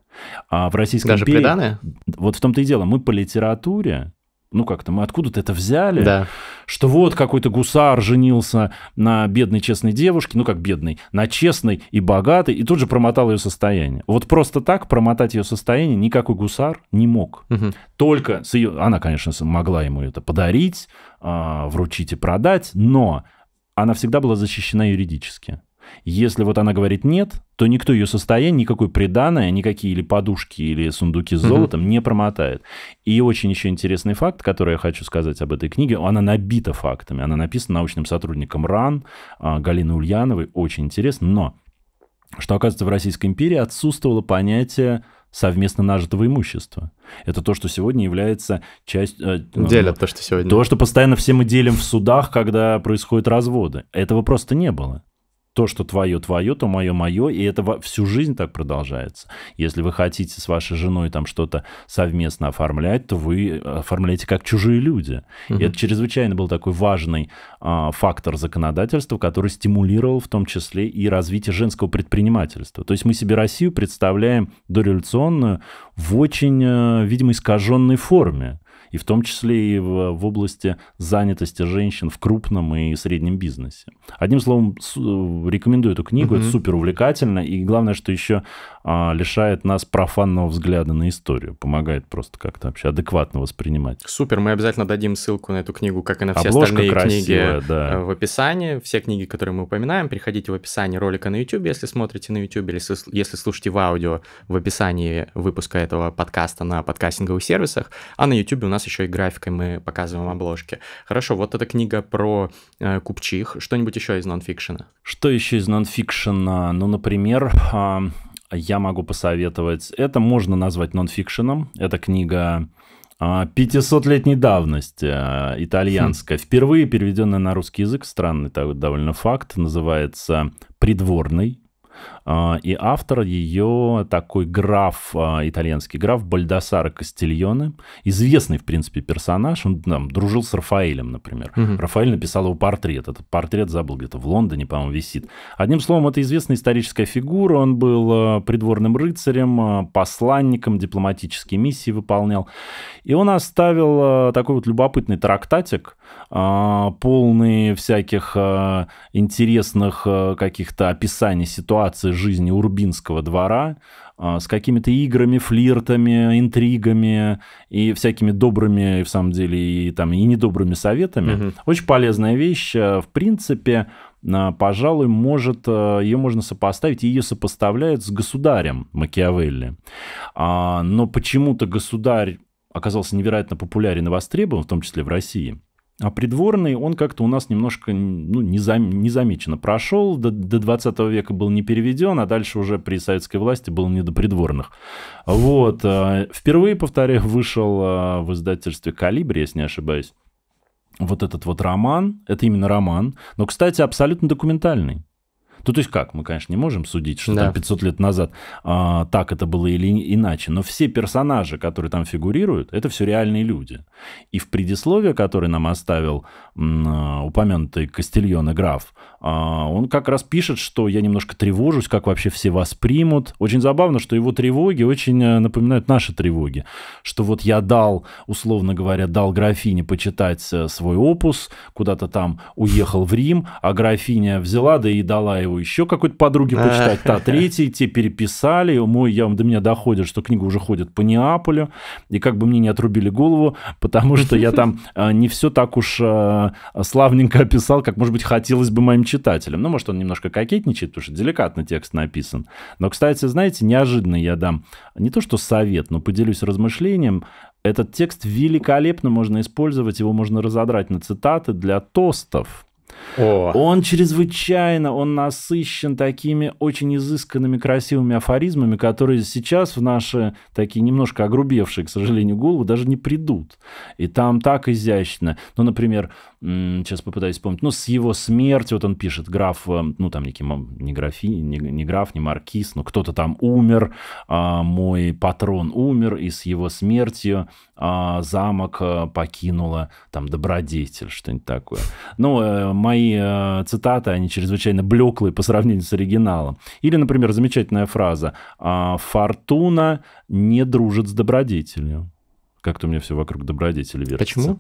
А в российском Даже империи... приданное? Вот в том-то и дело. Мы по литературе ну как-то мы откуда-то это взяли, да. что вот какой-то гусар женился на бедной честной девушке, ну как бедной, на честной и богатой, и тут же промотал ее состояние. Вот просто так промотать ее состояние никакой гусар не мог. Угу. Только с ее... Она, конечно, могла ему это подарить, а, вручить и продать, но она всегда была защищена юридически. Если вот она говорит нет, то никто ее состояние, никакой приданное, никакие или подушки, или сундуки с золотом угу. не промотает. И очень еще интересный факт, который я хочу сказать об этой книге, она набита фактами. Она написана научным сотрудником РАН, а, Галины Ульяновой, очень интересно, но что, оказывается, в Российской империи отсутствовало понятие совместно нажитого имущества. Это то, что сегодня является частью... Э, ну, Делят то, что сегодня. То, что постоянно все мы делим в судах, когда происходят разводы. Этого просто не было то, что твое, твое, то мое, мое, и это всю жизнь так продолжается. Если вы хотите с вашей женой там что-то совместно оформлять, то вы э, оформляете как чужие люди. Угу. И это чрезвычайно был такой важный а, фактор законодательства, который стимулировал в том числе и развитие женского предпринимательства. То есть мы себе Россию представляем дореволюционную в очень, э, видимо, искаженной форме и в том числе и в, в области занятости женщин в крупном и среднем бизнесе. Одним словом, э, рекомендую эту книгу, угу. это супер увлекательно, и главное, что еще а, лишает нас профанного взгляда на историю, помогает просто как-то вообще адекватно воспринимать. Супер, мы обязательно дадим ссылку на эту книгу, как и на все Обложка остальные красивая, книги да. Э, в описании. Все книги, которые мы упоминаем, приходите в описании ролика на YouTube, если смотрите на YouTube, или если слушаете в аудио, в описании выпуска этого подкаста на подкастинговых сервисах, а на YouTube у нас еще и графикой мы показываем обложки. Хорошо, вот эта книга про э, купчих. Что-нибудь еще из нонфикшена? Что еще из нонфикшена? Ну, например, я могу посоветовать. Это можно назвать нонфикшеном. Это книга 500-летней а, давности, а, итальянская, хм. впервые переведенная на русский язык, странный довольно факт, называется «Придворный». А, и автор ее такой граф, а, итальянский граф Бальдасара Кастильоне, известный, в принципе, персонаж. Он там дружил с Рафаэлем, например. Угу. Рафаэль написал его портрет. Этот портрет забыл где-то в Лондоне, по-моему, висит. Одним словом, это известная историческая фигура. Он был а, придворным рыцарем, посланником, дипломатические миссии выполнял. И он оставил такой вот любопытный трактатик, полный всяких интересных каких-то описаний ситуации жизни урбинского двора а, с какими-то играми, флиртами, интригами и всякими добрыми, в самом деле, и, там, и недобрыми советами. Угу. Очень полезная вещь. А, в принципе, а, пожалуй, может, ее можно сопоставить, ее сопоставляют с государем Макиавелли. Но почему-то государь оказался невероятно популярен и востребован, в том числе в России – а придворный, он как-то у нас немножко ну, незамеченно прошел, до, до 20 века был не переведен, а дальше уже при советской власти был не до придворных. Вот. Э, впервые, повторяю, вышел э, в издательстве «Калибри», если не ошибаюсь, вот этот вот роман, это именно роман, но, кстати, абсолютно документальный. Ну, то есть как, мы, конечно, не можем судить, что да. там 500 лет назад а, так это было или иначе, но все персонажи, которые там фигурируют, это все реальные люди. И в предисловии, которое нам оставил а, упомянутый Кастильон и граф, а, он как раз пишет, что я немножко тревожусь, как вообще все воспримут. Очень забавно, что его тревоги очень э, напоминают наши тревоги. Что вот я дал, условно говоря, дал графине почитать э, свой опус, куда-то там уехал в Рим, а графиня взяла, да и дала его еще какой-то подруге а. почитать, та третий, те переписали. Мой, я, до меня доходит, что книга уже ходит по Неаполю, и как бы мне не отрубили голову, потому что я там э, не все так уж славненько описал, как, может быть, хотелось бы моим читателям читателем. Ну, может, он немножко кокетничает, потому что деликатно текст написан. Но, кстати, знаете, неожиданно я дам не то что совет, но поделюсь размышлением. Этот текст великолепно можно использовать, его можно разодрать на цитаты для тостов. О. Он чрезвычайно, он насыщен такими очень изысканными, красивыми афоризмами, которые сейчас в наши такие немножко огрубевшие, к сожалению, голову даже не придут. И там так изящно. Ну, например, сейчас попытаюсь вспомнить, ну, с его смерти, вот он пишет, граф, э, ну, там некий, не, графи, не, не граф, не маркиз, но кто-то там умер, а, мой патрон умер, и с его смертью а, замок э, покинула, там, добродетель, что-нибудь такое. Ну, э, мои э, цитаты, они чрезвычайно блеклые по сравнению с оригиналом. Или, например, замечательная фраза «А, «Фортуна не дружит с добродетелью». Как-то у меня все вокруг добродетели вертится. Почему?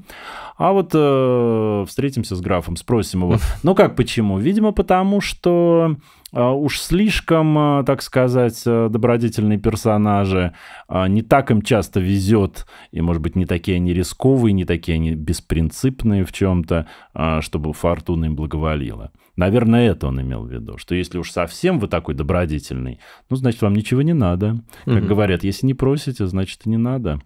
А вот э, встретимся с графом, спросим его. Ну как почему? Видимо, потому что э, уж слишком, э, так сказать, э, добродетельные персонажи, не так им часто везет, и, может быть, не такие они рисковые, не такие они беспринципные в чем-то, чтобы фортуна им благоволила. Наверное, это он имел в виду, что если уж совсем вы такой добродетельный, ну, значит, вам ничего не надо. Как угу. говорят, если не просите, значит, и не надо.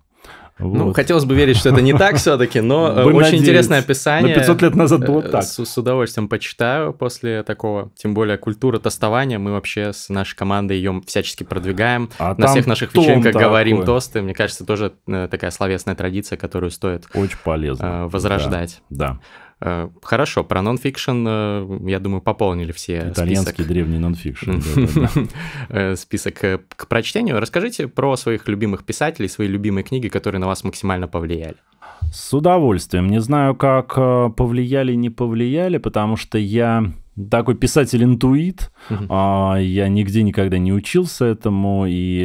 Ну, вот. Ну, хотелось бы верить, что это не так все-таки, но э, Будем очень надеяться. интересное описание. На 500 лет назад было э, так. С, с удовольствием почитаю после такого. Тем более культура тостования. Мы вообще с нашей командой ее всячески продвигаем. А На всех наших вечеринках такой. говорим тосты. Мне кажется, тоже э, такая словесная традиция, которую стоит очень полезно возрождать. да. да. Э, хорошо, про нонфикшн, э, я думаю, пополнили все Итальянский список. древний нонфикшн. Э, список к прочтению. Расскажите про своих любимых писателей, свои любимые книги, которые на вас максимально повлияли. С удовольствием. Не знаю, как повлияли, не повлияли, потому что я такой писатель-интуит. А, я нигде никогда не учился этому, и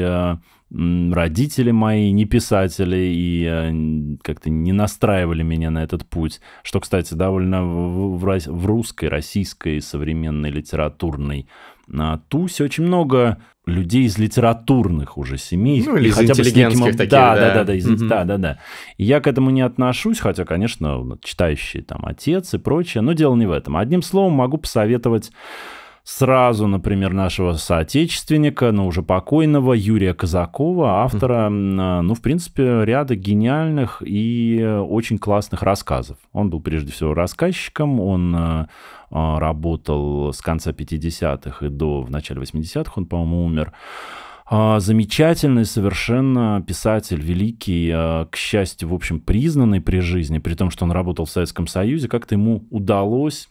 родители мои не писатели и э, как-то не настраивали меня на этот путь, что, кстати, довольно в, в русской, российской современной литературной на тусе очень много людей из литературных уже семей. Ну, или из хотя интеллигентских бы с неким... таких, да. Да, да, да, из... угу. да, да, да. И я к этому не отношусь, хотя, конечно, читающие там отец и прочее, но дело не в этом. Одним словом, могу посоветовать сразу, например, нашего соотечественника, но уже покойного Юрия Казакова, автора, а, ну, в принципе, ряда гениальных и э, очень классных рассказов. Он был прежде всего рассказчиком, он э, а, работал с конца 50-х и до в начале 80-х, он, по-моему, умер а, замечательный совершенно писатель, великий, э, к счастью, в общем, признанный при жизни, при том, что он работал в Советском Союзе, как-то ему удалось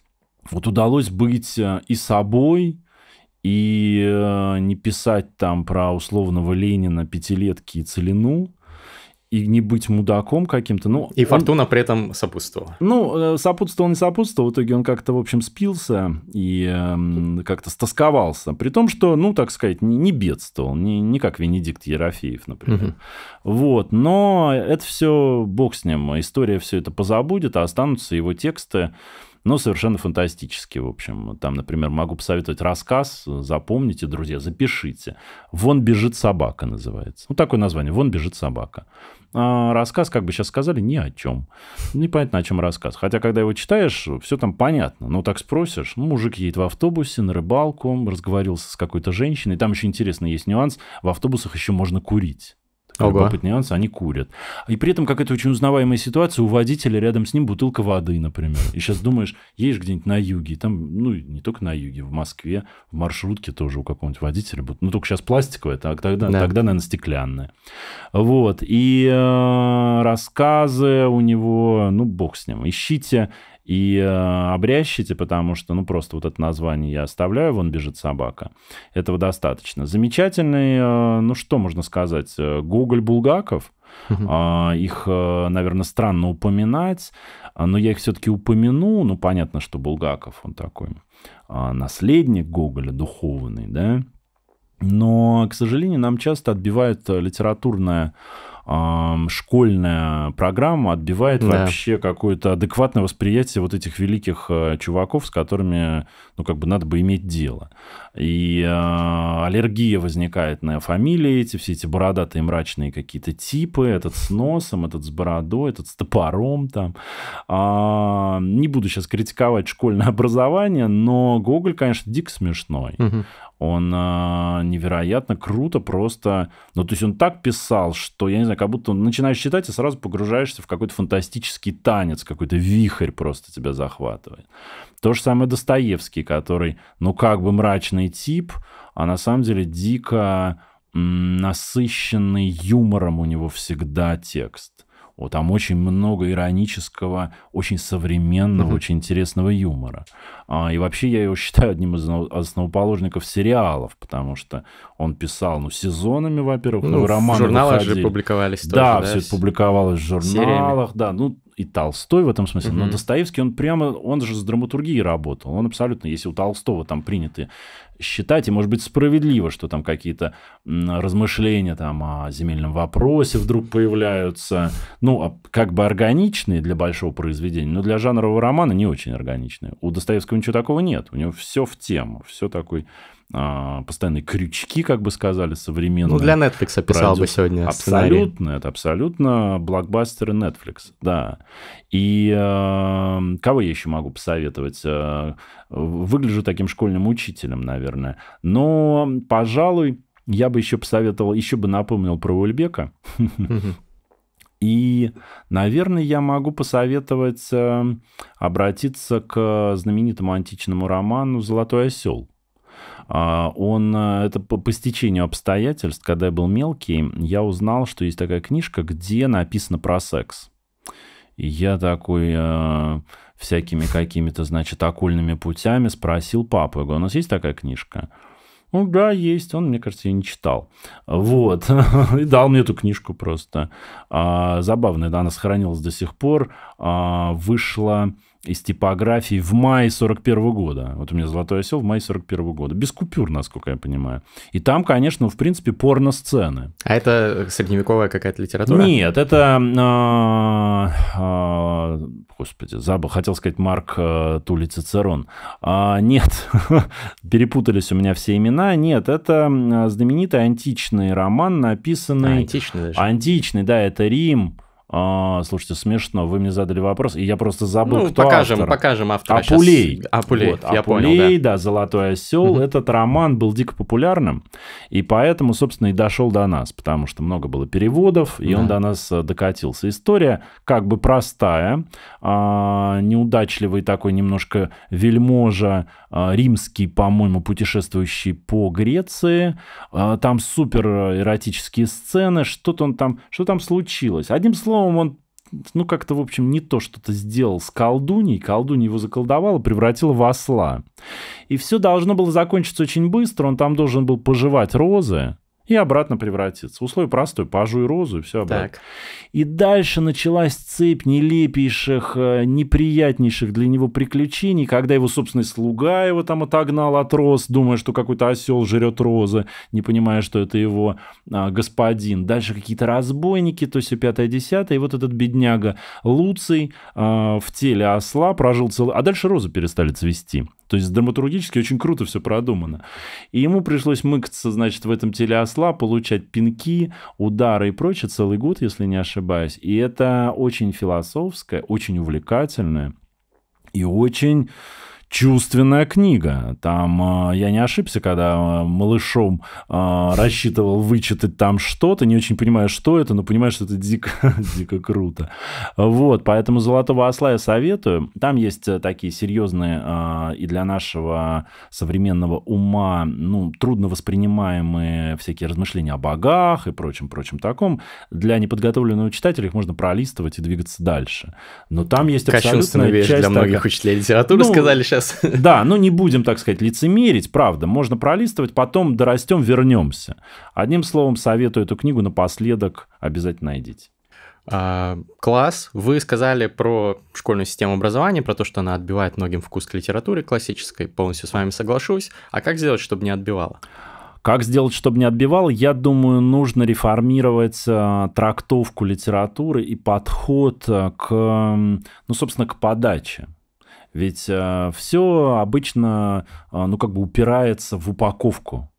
вот удалось быть э, и собой, и э, не писать там про условного Ленина, пятилетки и целину, и не быть мудаком каким-то. Ну, и он... фортуна при этом сопутствовала. Ну, э, сопутствовал, не сопутствовал. В итоге он как-то, в общем, спился и э, как-то стосковался. При том, что, ну, так сказать, не, не бедствовал. Не, не как Венедикт Ерофеев, например. Угу. Вот. Но это все, бог с ним. История все это позабудет, а останутся его тексты но совершенно фантастически, в общем. Там, например, могу посоветовать рассказ, запомните, друзья, запишите. «Вон бежит собака» называется. Ну, такое название «Вон бежит собака». А рассказ, как бы сейчас сказали, ни о чем. Непонятно, о чем рассказ. Хотя, когда его читаешь, все там понятно. Но ну, так спросишь, ну, мужик едет в автобусе на рыбалку, разговаривался с какой-то женщиной. Там еще интересно есть нюанс, в автобусах еще можно курить. Ого. Любопытный нюанс, они курят. И при этом какая-то очень узнаваемая ситуация, у водителя рядом с ним бутылка воды, например. И сейчас думаешь, едешь где-нибудь на юге, там, ну, не только на юге, в Москве, в маршрутке тоже у какого-нибудь водителя, будет, ну, только сейчас пластиковая, так, тогда, да. тогда, наверное, стеклянная. Вот, и э, рассказы у него, ну, бог с ним. Ищите и э, обрящите, потому что, ну, просто вот это название я оставляю, «Вон бежит собака». Этого достаточно. Замечательный, э, ну, что можно сказать, э, Гоголь Булгаков. А, их, наверное, странно упоминать, а, но я их все-таки упомяну. Ну, понятно, что Булгаков, он такой а, наследник Гоголя, духовный, да. Но, к сожалению, нам часто отбивает литературная школьная программа отбивает да. вообще какое-то адекватное восприятие вот этих великих э, чуваков, с которыми, ну, как бы надо бы иметь дело. И э, аллергия возникает на фамилии эти, все эти бородатые мрачные какие-то типы, этот с носом, этот с бородой, этот с топором там. А, не буду сейчас критиковать школьное образование, но Гоголь, конечно, дик смешной. Угу он э, невероятно круто просто... Ну, то есть он так писал, что, я не знаю, как будто начинаешь читать и сразу погружаешься в какой-то фантастический танец, какой-то вихрь просто тебя захватывает. То же самое Достоевский, который, ну, как бы мрачный тип, а на самом деле дико насыщенный юмором у него всегда текст. О, там очень много иронического, очень современного, mm-hmm. очень интересного юмора. А, и вообще я его считаю одним из основоположников сериалов, потому что он писал, ну, сезонами, во-первых, ну, ну романы журналы выходили. же публиковались да, тоже, да? все это публиковалось в журналах, Сериями. да. Ну, и Толстой в этом смысле, но Достоевский, он прямо, он же с драматургией работал, он абсолютно, если у Толстого там приняты считать, и, может быть, справедливо, что там какие-то размышления там о земельном вопросе вдруг появляются, ну, а как бы органичные для большого произведения, но для жанрового романа не очень органичные. У Достоевского ничего такого нет, у него все в тему, все такой а, постоянные крючки, как бы сказали, современные. Ну, для Netflix описал Продюс... бы сегодня Абсолютно, это абсолютно блокбастеры Netflix, да. И э, кого я еще могу посоветовать? А, выгляжу таким школьным учителем, наверное. Но, пожалуй, я бы еще посоветовал, еще бы напомнил про Ульбека. И, наверное, я могу посоветовать обратиться к знаменитому античному роману «Золотой осел». А, он, э, это по, по стечению обстоятельств, когда я был мелкий, я узнал, что есть такая книжка, где написано про секс. И я такой э, всякими какими-то, значит, окольными путями спросил папу. Я говорю, у нас есть такая книжка? Ну да, есть. Он, мне кажется, ее не читал. Вот. И дал мне эту книжку просто. А, забавно, да, она сохранилась до сих пор. А, вышла из типографии в мае 41 -го года. Вот у меня «Золотой осел» в мае 41 -го года. Без купюр, насколько я понимаю. И там, конечно, в принципе, порно-сцены. А это средневековая какая-то литература? Нет, это... Э, э, господи, забыл. Хотел сказать Марк э, Тули Цицерон. А, нет, перепутались у меня все имена. Нет, это знаменитый античный роман, написанный... А, античный даже. Античный, да, это Рим а, слушайте, смешно. Вы мне задали вопрос, и я просто забыл, ну, кто покажем, автор. покажем автора. Апулей. Сейчас... Апулей, вот, я Апулей, понял, да. да, «Золотой осел». Угу. Этот роман был дико популярным, и поэтому, собственно, и дошел до нас, потому что много было переводов, и да. он до нас э, докатился. История как бы простая. А, неудачливый такой немножко вельможа а, римский, по-моему, путешествующий по Греции. А, там супер эротические сцены, что-то он там, что там случилось. Одним словом, он ну, как-то, в общем, не то что-то сделал с колдуней. Колдунья его заколдовала, превратила в осла. И все должно было закончиться очень быстро. Он там должен был пожевать розы и обратно превратится. Условие простое, пажу и розу, и все обратно. Так. И дальше началась цепь нелепейших, э, неприятнейших для него приключений, когда его собственный слуга его там отогнал от роз, думая, что какой-то осел жрет розы, не понимая, что это его а, господин. Дальше какие-то разбойники, то есть пятое, десятое, и вот этот бедняга Луций а, в теле осла прожил целый... А дальше розы перестали цвести. То есть драматургически очень круто все продумано. И ему пришлось мыкаться, значит, в этом теле осла, получать пинки, удары и прочее целый год, если не ошибаюсь. И это очень философское, очень увлекательное и очень чувственная книга. Там а, я не ошибся, когда а, малышом а, рассчитывал вычитать там что-то, не очень понимая, что это, но понимаешь, что это дико, дико круто. Вот, поэтому «Золотого осла» я советую. Там есть э, такие серьезные и для нашего современного ума, ну, трудно воспринимаемые всякие размышления о богах и прочем, прочем таком. Для неподготовленного читателя их можно пролистывать и двигаться дальше. Но там есть абсолютная часть... для многих так... учителей литературы ну, сказали сейчас сейчас. Да, ну не будем, так сказать, лицемерить, правда. Можно пролистывать, потом дорастем, вернемся. Одним словом, советую эту книгу напоследок обязательно найдите. А, класс. Вы сказали про школьную систему образования, про то, что она отбивает многим вкус к литературе классической. Полностью с вами соглашусь. А как сделать, чтобы не отбивала? Как сделать, чтобы не отбивал? Я думаю, нужно реформировать э, трактовку литературы и подход а, к, ну, собственно, к подаче. Ведь э, все обычно, э, ну, как бы упирается в упаковку.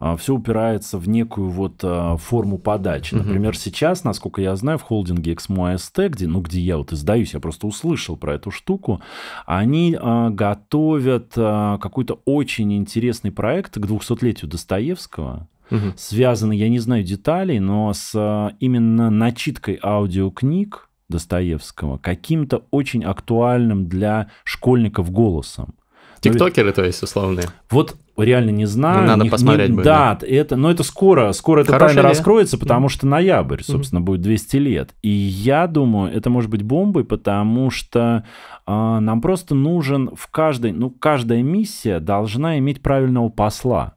Э, все упирается в некую вот э, форму подачи. Например, mm сейчас, насколько я знаю, в холдинге Exmo ST, где, ну, где я вот издаюсь, я просто услышал про эту штуку, они э, готовят э, какой-то очень интересный проект к 200-летию Достоевского угу. связаны, я не знаю деталей, но с э, именно начиткой аудиокниг Достоевского каким-то очень актуальным для школьников голосом. Ну, Тиктокеры, то есть, условные. Вот реально не знаю. Ну, надо не, посмотреть. Не, бы, да, да, это, но это скоро, скоро это тайна раскроется, потому что ноябрь, собственно, будет 200 лет. И я думаю, это может быть бомбой, потому что э, нам просто нужен в каждой, ну, каждая миссия должна иметь правильного посла.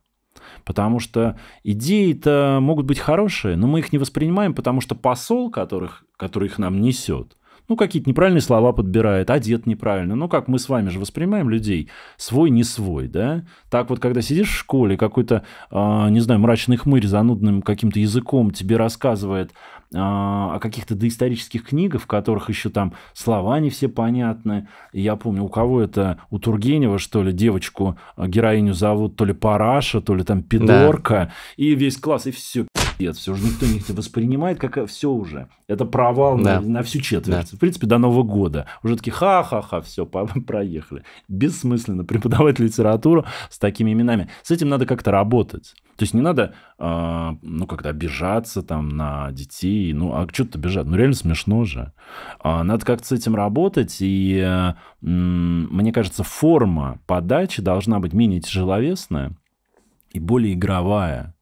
Потому что идеи-то могут быть хорошие, но мы их не воспринимаем, потому что посол, которых который их нам несет. Ну, какие-то неправильные слова подбирает, одет неправильно. Ну, как мы с вами же воспринимаем людей, свой, не свой, да? Так вот, когда сидишь в школе, какой-то, э, не знаю, мрачный хмырь занудным каким-то языком тебе рассказывает э, о каких-то доисторических книгах, в которых еще там слова не все понятны. И я помню, у кого это, у Тургенева, что ли, девочку, а, героиню зовут то ли Параша, то ли там Пидорка, да. и весь класс, и все пиздец. Все же никто не воспринимает, как все уже. Это провал да. на, на всю четверть. Да. В принципе, до Нового года. Уже такие ха-ха-ха, все, проехали. Бессмысленно преподавать литературу с такими именами. С этим надо как-то работать. То есть не надо, э, ну, как-то обижаться там на детей. Ну, а что-то бежать? Ну, реально смешно же. Э, надо как-то с этим работать. И, э, мне кажется, форма подачи должна быть менее тяжеловесная и более игровая.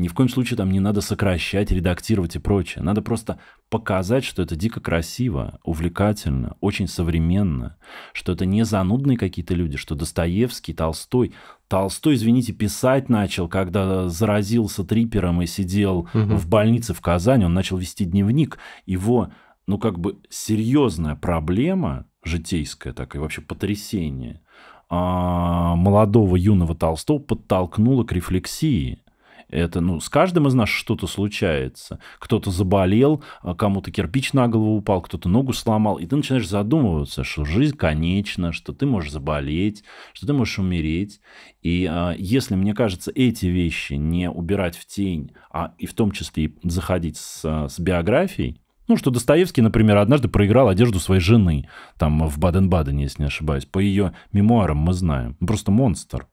Ни в коем случае там не надо сокращать, редактировать и прочее. Надо просто показать, что это дико красиво, увлекательно, очень современно, что это не занудные какие-то люди, что Достоевский, Толстой. Толстой, извините, писать начал, когда заразился трипером и сидел угу. в больнице в Казани, он начал вести дневник. Его, ну как бы, серьезная проблема житейская, такая, вообще потрясение а, молодого юного Толстого подтолкнуло к рефлексии. Это, ну, с каждым из нас что-то случается. Кто-то заболел, а кому-то кирпич на голову упал, кто-то ногу сломал. И ты начинаешь задумываться, что жизнь конечна, что ты можешь заболеть, что ты можешь умереть. И а, если, мне кажется, эти вещи не убирать в тень, а и в том числе заходить с, с биографией, ну, что Достоевский, например, однажды проиграл одежду своей жены, там, в Баден-Бадене, если не ошибаюсь. По ее мемуарам мы знаем. Просто монстр.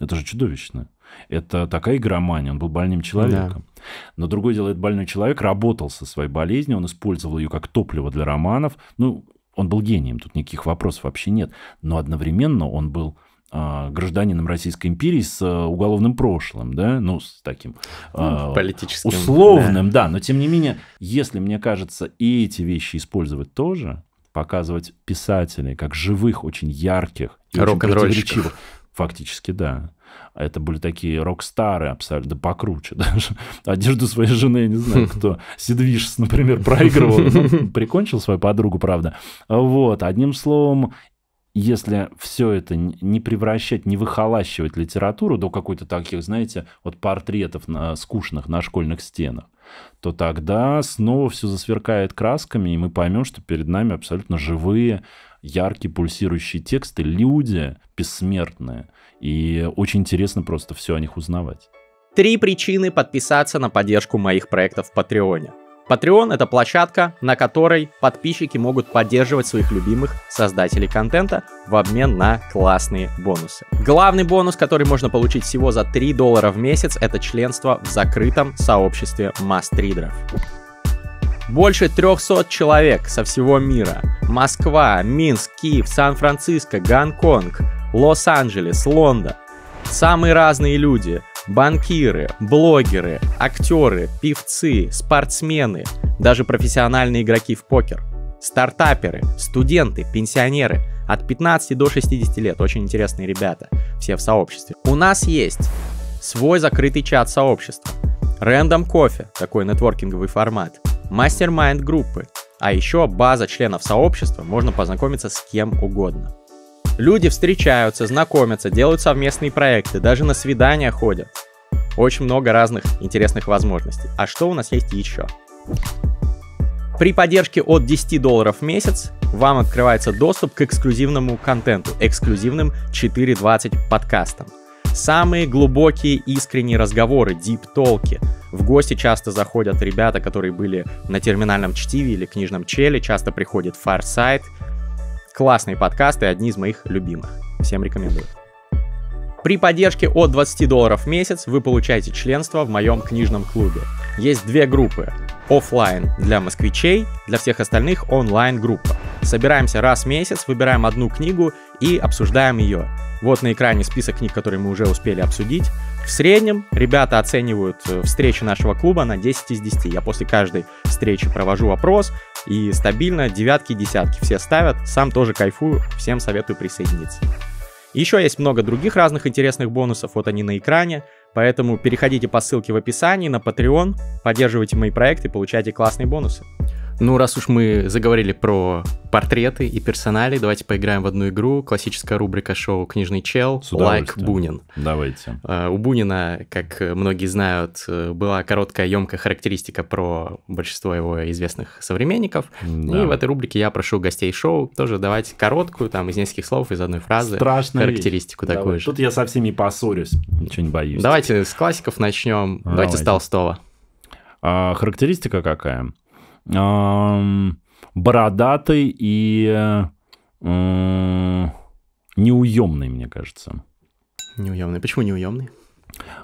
Это же чудовищно. Это такая игромания, он был больным человеком. Да. Но другое дело, этот больной человек работал со своей болезнью, он использовал ее как топливо для романов. Ну, он был гением, тут никаких вопросов вообще нет. Но одновременно он был а, гражданином Российской империи с а, уголовным прошлым, да, ну, с таким а, ну, политическим, условным, да. да, но тем не менее, если, мне кажется, и эти вещи использовать тоже, показывать писателей как живых, очень ярких, рок-н-ролльщиков, фактически, да, а это были такие рок-стары абсолютно, да покруче даже. Одежду своей жены, я не знаю, кто. Сидвиш, например, проигрывал. Ну, прикончил свою подругу, правда. Вот, одним словом, если все это не превращать, не выхолащивать литературу до какой-то таких, знаете, вот портретов на, скучных на школьных стенах, то тогда снова все засверкает красками, и мы поймем, что перед нами абсолютно живые яркий, пульсирующий текст, и люди бессмертные. И очень интересно просто все о них узнавать. Три причины подписаться на поддержку моих проектов в Патреоне. Patreon — это площадка, на которой подписчики могут поддерживать своих любимых создателей контента в обмен на классные бонусы. Главный бонус, который можно получить всего за 3 доллара в месяц, это членство в закрытом сообществе мастридеров. Больше 300 человек со всего мира. Москва, Минск, Киев, Сан-Франциско, Гонконг, Лос-Анджелес, Лондон. Самые разные люди. Банкиры, блогеры, актеры, певцы, спортсмены, даже профессиональные игроки в покер. Стартаперы, студенты, пенсионеры – от 15 до 60 лет. Очень интересные ребята, все в сообществе. У нас есть свой закрытый чат сообщества. Random Coffee, такой нетворкинговый формат мастер-майнд группы, а еще база членов сообщества, можно познакомиться с кем угодно. Люди встречаются, знакомятся, делают совместные проекты, даже на свидания ходят. Очень много разных интересных возможностей. А что у нас есть еще? При поддержке от 10 долларов в месяц вам открывается доступ к эксклюзивному контенту, эксклюзивным 4.20 подкастам. Самые глубокие искренние разговоры, дип-толки – в гости часто заходят ребята, которые были на терминальном чтиве или книжном челе, часто приходит Farsight. Классные подкасты, одни из моих любимых. Всем рекомендую. При поддержке от 20 долларов в месяц вы получаете членство в моем книжном клубе. Есть две группы офлайн для москвичей, для всех остальных онлайн-группа. Собираемся раз в месяц, выбираем одну книгу и обсуждаем ее. Вот на экране список книг, которые мы уже успели обсудить. В среднем ребята оценивают э, встречи нашего клуба на 10 из 10. Я после каждой встречи провожу опрос, и стабильно девятки и десятки все ставят. Сам тоже кайфую, всем советую присоединиться. Еще есть много других разных интересных бонусов, вот они на экране. Поэтому переходите по ссылке в описании на Patreon, поддерживайте мои проекты, получайте классные бонусы. Ну, раз уж мы заговорили про портреты и персонали, давайте поиграем в одну игру. Классическая рубрика шоу «Книжный чел» «Лайк like Бунин». Давайте. А, у Бунина, как многие знают, э, была короткая, емкая характеристика про большинство его известных современников. Да. И в этой рубрике я прошу гостей шоу тоже давать короткую, там, из нескольких слов, из одной фразы Страшная характеристику вещь. такую Давай. же. Тут я со всеми поссорюсь, ничего не боюсь. Давайте с классиков начнем. Давайте, давайте с Толстого. А, характеристика какая? бородатый и э, неуемный, мне кажется. Неуемный. Почему неуемный?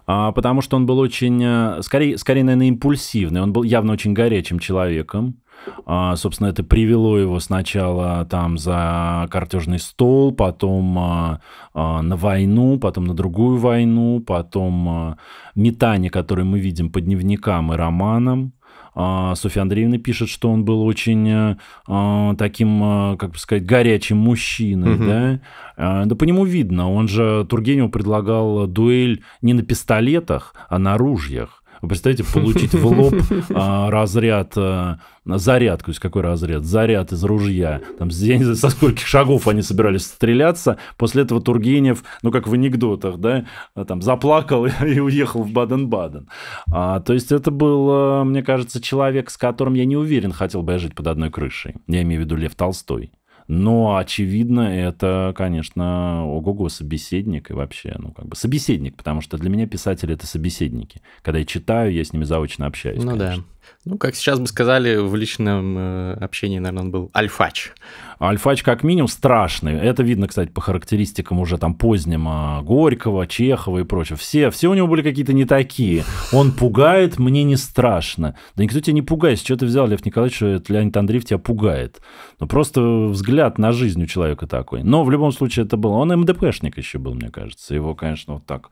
А, потому что он был очень, э, скорее, скорее, наверное, импульсивный. Он был явно очень горячим человеком. А, собственно, это привело его сначала там за картежный стол, потом а, а, на войну, потом на другую войну, потом а, метание, которое мы видим по дневникам и романам. А, Софья Андреевна пишет, что он был очень э, а, таким, э, как бы сказать, горячим мужчиной, угу. да? А, да по нему видно, он же Тургеневу предлагал дуэль не на пистолетах, а на ружьях. Вы представляете, получить в лоб а, разряд, э, а, заряд, то есть какой разряд? Заряд из ружья. Там, со скольких шагов они собирались стреляться. После этого Тургенев, ну, как в анекдотах, да, там, заплакал и, уехал в Баден-Баден. А, то есть это был, э, мне кажется, человек, с которым я не уверен, хотел бы я жить под одной крышей. Я имею в виду Лев Толстой. Но, очевидно, это, конечно, ого-го, собеседник и вообще, ну, как бы собеседник, потому что для меня писатели — это собеседники. Когда я читаю, я с ними заочно общаюсь, Ну конечно. да. Ну, как сейчас бы сказали, в личном э, общении, наверное, он был альфач. А альфач как минимум страшный. Это видно, кстати, по характеристикам уже там поздним а, Горького, Чехова и прочего. Все, все у него были какие-то не такие. Он пугает, мне не страшно. Да никто тебя не пугает. С чего ты взял, Лев Николаевич, что Леонид Андреев тебя пугает? Ну, просто взгляд на жизнь у человека такой. Но в любом случае это было. Он МДПшник еще был, мне кажется. Его, конечно, вот так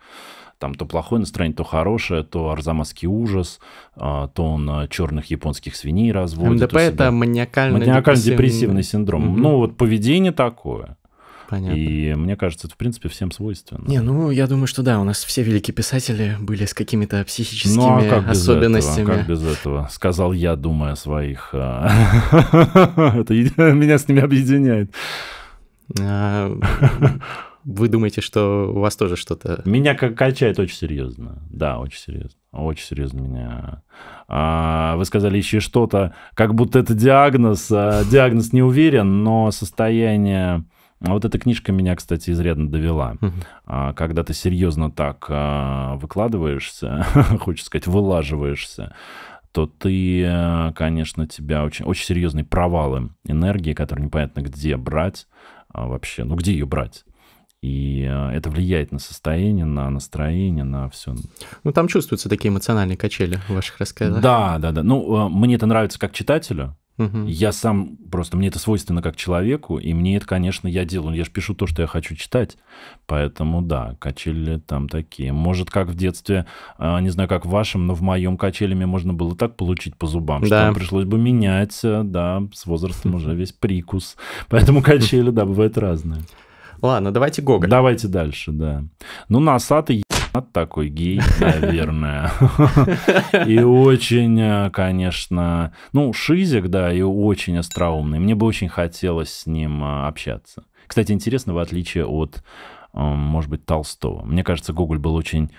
там то плохое настроение, то хорошее, то арзамасский ужас, а, то он а, черных японских свиней разводит. МДП – это маниакально-депрессивный синдром. Угу. Ну, вот поведение такое. Понятно. И мне кажется, это, в принципе, всем свойственно. Не, ну, я думаю, что да, у нас все великие писатели были с какими-то психическими ну, а как без особенностями. Этого? Как без этого? Сказал я, думая о своих. А, это меня с ними объединяет вы думаете, что у вас тоже что-то... Меня как качает очень серьезно. Да, очень серьезно. Очень серьезно меня. А, вы сказали еще что-то, как будто это диагноз. А, диагноз не уверен, но состояние... А, вот эта книжка меня, кстати, изрядно довела. А, когда ты серьезно так а, выкладываешься, хочешь сказать, вылаживаешься, то ты, конечно, тебя очень, очень серьезные провалы энергии, которые непонятно где брать а вообще. Ну, где ее брать? И а, это влияет на состояние, на настроение, на все. Ну, там чувствуются такие эмоциональные качели в ваших рассказах. Да, да, да. Ну, а, мне это нравится как читателю. Угу. Я сам просто, мне это свойственно как человеку, и мне это, конечно, я делаю. Я же пишу то, что я хочу читать. Поэтому, да, качели там такие. Может, как в детстве, а, не знаю, как в вашем, но в моем качелями можно было так получить по зубам, да. что пришлось бы менять, да, с возрастом уже весь прикус. Поэтому качели, да, бывают разные. Ладно, давайте Гога. Давайте дальше, да. Ну, носатый такой гей, наверное. И очень, э, конечно, ну, Шизик, да, и очень остроумный. Мне бы очень хотелось с ним э, общаться. Кстати, интересно, в отличие от, эм, может быть, Толстого. Мне кажется, Гоголь был очень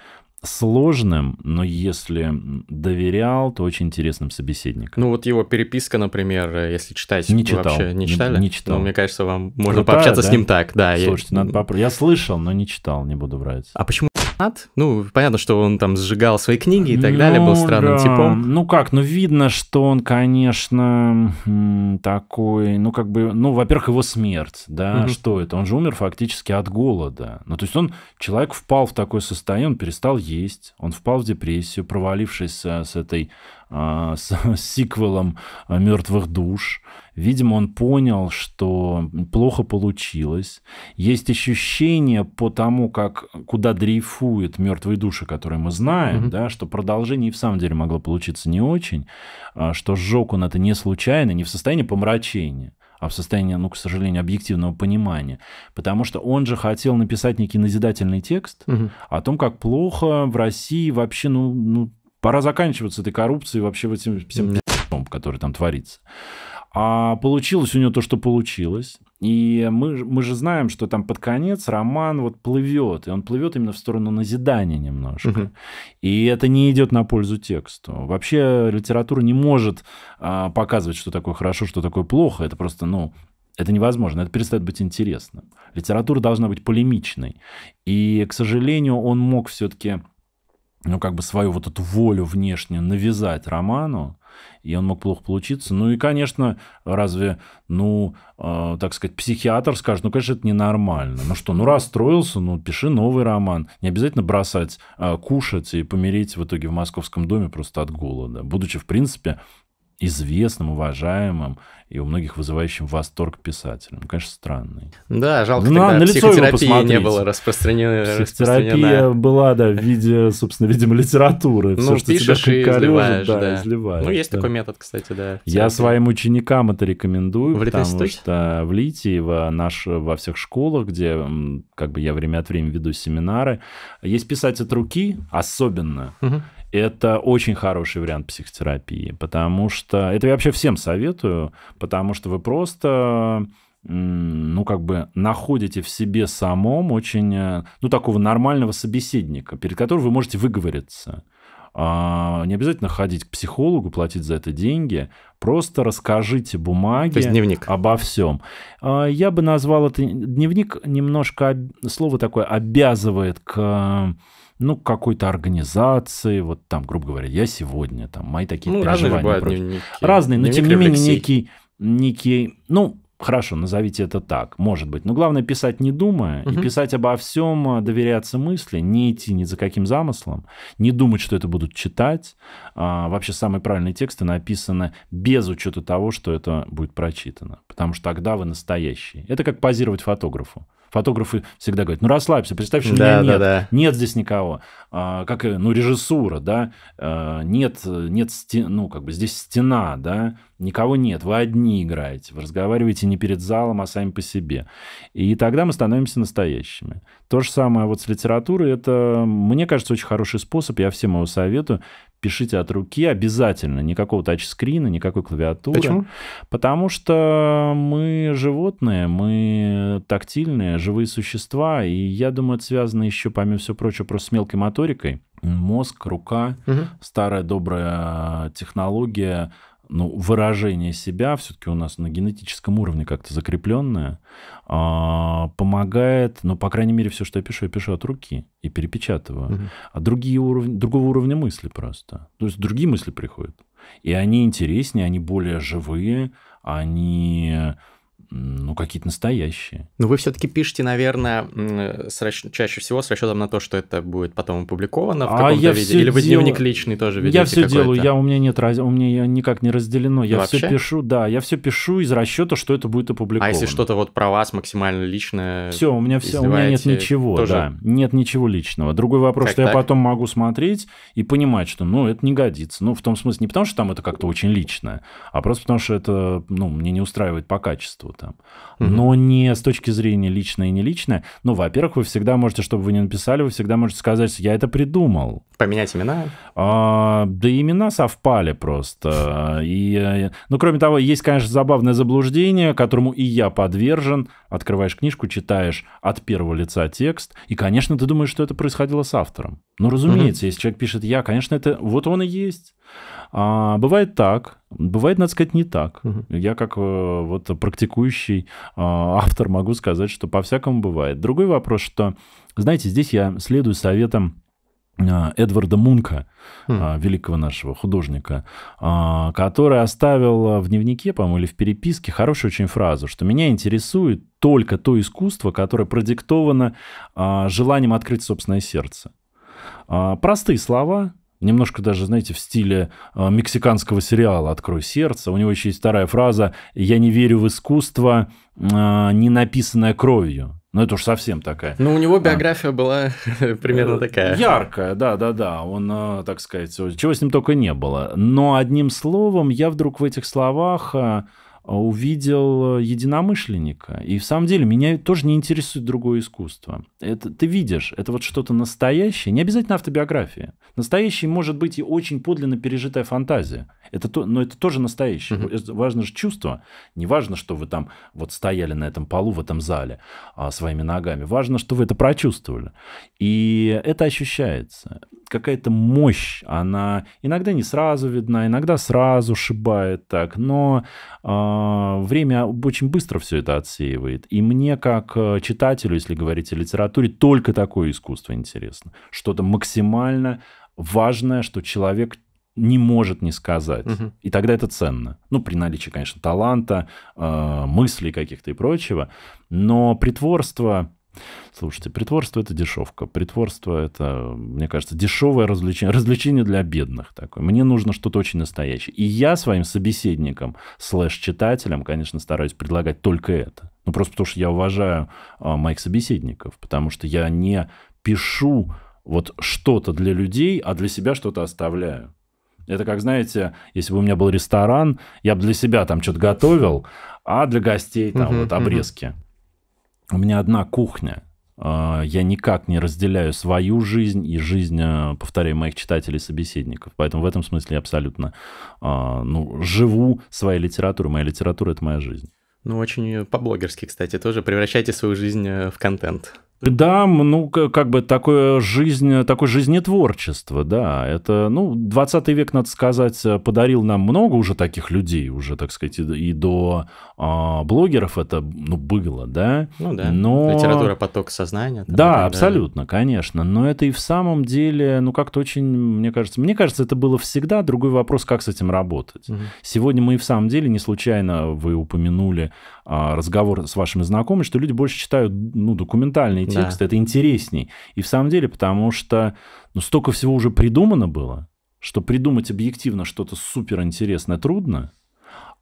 сложным, но если доверял, то очень интересным собеседником. Ну вот его переписка, например, э, если читать, не читал. вообще не читали? Не читал. Ну, мне кажется, вам можно ну, пообщаться да, с ним так, да. Слушайте, я... надо попробовать. Я слышал, но не читал, не буду врать. А почему ну, понятно, что он там сжигал свои книги и так ну, далее, был ну странным да. типом. Ну как, ну видно, что он, конечно, такой, ну как бы, ну, во-первых, его смерть, да, угу. что это? Он же умер фактически от голода. Ну, то есть он, человек впал в такое состояние, он перестал есть, он впал в депрессию, провалившись э, с этой а, с, с сиквелом а, «Мертвых душ». Видимо, он понял, что плохо получилось. Есть ощущение по тому, как, куда дрейфует мертвые души, которые мы знаем, mm-hmm. да, что продолжение и в самом деле могло получиться не очень, а, что сжег он это не случайно, не в состоянии помрачения а в состоянии, ну, к сожалению, объективного понимания. Потому что он же хотел написать некий назидательный текст угу. о том, как плохо в России вообще, ну, ну Пора заканчиваться этой коррупцией вообще этим всем пи***ом, который там творится. А получилось у него то, что получилось. И мы, мы же знаем, что там под конец роман вот плывет, и он плывет именно в сторону назидания немножко. Угу. И это не идет на пользу тексту. Вообще литература не может а, показывать, что такое хорошо, что такое плохо. Это просто, ну, это невозможно, это перестает быть интересным. Литература должна быть полемичной. И, к сожалению, он мог все-таки ну, как бы свою вот эту волю внешне навязать роману, и он мог плохо получиться. Ну и, конечно, разве, ну, э, так сказать, психиатр скажет, ну, конечно, это ненормально. Ну что, ну, расстроился, ну, пиши новый роман. Не обязательно бросать, э, кушать и помереть в итоге в московском доме просто от голода, будучи, в принципе, известным, уважаемым и у многих вызывающим восторг писателем. Ну, конечно, странный. Да, жалко, ну, на, тогда на психотерапия не было распространена. Психотерапия была, да, в виде, собственно, видимо, литературы. Ну, Все, что пишешь тебя и изливаешь, да, да. изливаешь. Ну, есть да. такой метод, кстати, да. Я своим ученикам это рекомендую, в потому что в Литиево, наш, во всех школах, где как бы я время от времени веду семинары, есть писать от руки, особенно. Угу это очень хороший вариант психотерапии, потому что... Это я вообще всем советую, потому что вы просто ну, как бы находите в себе самом очень, э, ну, такого нормального собеседника, перед которым вы можете выговориться. А, не обязательно ходить к психологу, платить за это деньги. Просто расскажите бумаге дневник. обо всем. А, я бы назвал это... Дневник немножко... Слово такое обязывает к ну, какой-то организации, вот там, грубо говоря, я сегодня, там, мои такие ну, переживания. Разные дневники. Разные, но Дневник тем не менее некий, некий, ну, Хорошо, назовите это так, может быть. Но главное писать не думая, угу. и писать обо всем, а, доверяться мысли, не идти ни за каким замыслом, не думать, что это будут читать. А, вообще самые правильные тексты написаны без учета того, что это будет прочитано, потому что тогда вы настоящий. Это как позировать фотографу. Фотографы всегда говорят, ну расслабься, представь, что да, меня нет, да. нет здесь никого. А, как, ну режиссура, да, а, нет, нет, стен, ну как бы здесь стена, да, никого нет, вы одни играете, вы разговариваете не перед залом, а сами по себе. И тогда мы становимся настоящими. То же самое вот с литературой, это, мне кажется, очень хороший способ, я всем его советую, пишите от руки обязательно. Никакого тачскрина, никакой клавиатуры. Почему? Потому что мы животные, мы тактильные, живые существа. И я думаю, это связано еще, помимо всего прочего, просто с мелкой моторикой. Мозг, рука, угу. старая добрая технология ну, выражение себя все-таки у нас на генетическом уровне как-то закрепленное, а, помогает, ну, по крайней мере, все, что я пишу, я пишу от руки и перепечатываю. Угу. А другие уровни, другого уровня мысли просто. То есть другие мысли приходят. И они интереснее, они более живые, они ну, какие-то настоящие. Ну, вы все-таки пишете, наверное, с расч... чаще всего с расчетом на то, что это будет потом опубликовано в а каком-то виде. Или вы дел... дневник личный тоже ведете? Я все делаю, я, у меня нет раз... у меня никак не разделено. Я Вообще? все пишу, да, я все пишу из расчета, что это будет опубликовано. А если что-то вот про вас максимально личное? Все, у меня все, у меня нет ничего, тоже... да, нет ничего личного. Другой вопрос, как что так? я потом могу смотреть и понимать, что, ну, это не годится. Ну, в том смысле, не потому что там это как-то очень личное, а просто потому что это, ну, мне не устраивает по качеству там. Но не с точки зрения личное и не личное. Ну, во-первых, вы всегда можете, чтобы вы не написали, вы всегда можете сказать, что я это придумал. Поменять имена? А, да имена совпали просто. И, э, ну, кроме того, есть, конечно, забавное заблуждение, которому и я подвержен. Открываешь книжку, читаешь от первого лица текст, и, конечно, ты думаешь, что это происходило с автором. Ну, разумеется, если человек пишет «я», конечно, это вот он и есть. А, бывает так, Бывает, надо сказать, не так. Я как э, вот практикующий э, автор могу сказать, что по-всякому бывает. Другой вопрос, что, знаете, здесь я следую советам э, Эдварда Мунка, хм. великого нашего художника, который оставил в дневнике, по-моему, или в переписке хорошую очень фразу, что меня интересует только то искусство, которое продиктовано желанием открыть собственное сердце. Простые слова, немножко даже, знаете, в стиле э, мексиканского сериала «Открой сердце». У него еще есть вторая фраза «Я не верю в искусство, э, не написанное кровью». Ну, это уж совсем такая. Ну, у него а. биография а, была примерно э, такая. Яркая, да-да-да. Он, так сказать, чего с ним только не было. Но одним словом, я вдруг в этих словах увидел э, единомышленника. И в самом деле меня тоже не интересует другое искусство. Это ты видишь, это вот что-то настоящее, не обязательно автобиография. Настоящее может быть и очень подлинно пережитая фантазия. Это то, но это тоже настоящее. Угу. Важно же чувство. Не важно, что вы там вот стояли на этом полу, в этом зале а, своими ногами. Важно, что вы это прочувствовали. И это ощущается. Какая-то мощь, она иногда не сразу видна, иногда сразу шибает так, но а, время очень быстро все это отсеивает. И мне, как э, читателю, если говорить о литературе, только такое искусство интересно. Что-то максимально важное, что человек не может не сказать. Угу. И тогда это ценно. Ну, при наличии, конечно, таланта, э, мыслей каких-то и прочего. Но притворство... Слушайте, притворство это дешевка. Притворство это, мне кажется, дешевое развлечение, развлечение для бедных такое. Мне нужно что-то очень настоящее. И я своим собеседникам, слэш-читателям, конечно, стараюсь предлагать только это. Ну, просто потому что я уважаю э, моих собеседников, потому что я не пишу вот что-то для людей, а для себя что-то оставляю. Это как, знаете, если бы у меня был ресторан, я бы для себя там что-то готовил, а для гостей там uh-huh, вот обрезки. Uh-huh. У меня одна кухня. А, я никак не разделяю свою жизнь и жизнь, э, повторяю, моих читателей и собеседников. Поэтому в этом смысле я абсолютно а, ну, живу своей литературой. Моя литература — это моя жизнь. Ну, очень по-блогерски, кстати, тоже. Превращайте свою жизнь э, в контент. Да, ну, как бы такое жизнь, такое жизнетворчество, да. Это, ну, 20 век, надо сказать, подарил нам много уже таких людей, уже, так сказать, и до а, блогеров это, ну, было, да. Ну, да. Но... Литература поток сознания. Там, да, абсолютно, конечно. Но это и в самом деле, ну, как-то очень, мне кажется, мне кажется, это было всегда. Другой вопрос, как с этим работать. Угу. Сегодня мы и в самом деле, не случайно вы упомянули а, разговор с вашими знакомыми, что люди больше читают ну, документальные тексты, да. это интересней. И в самом деле, потому что ну, столько всего уже придумано было, что придумать объективно что-то суперинтересное трудно,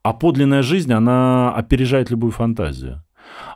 а подлинная жизнь, она опережает любую фантазию.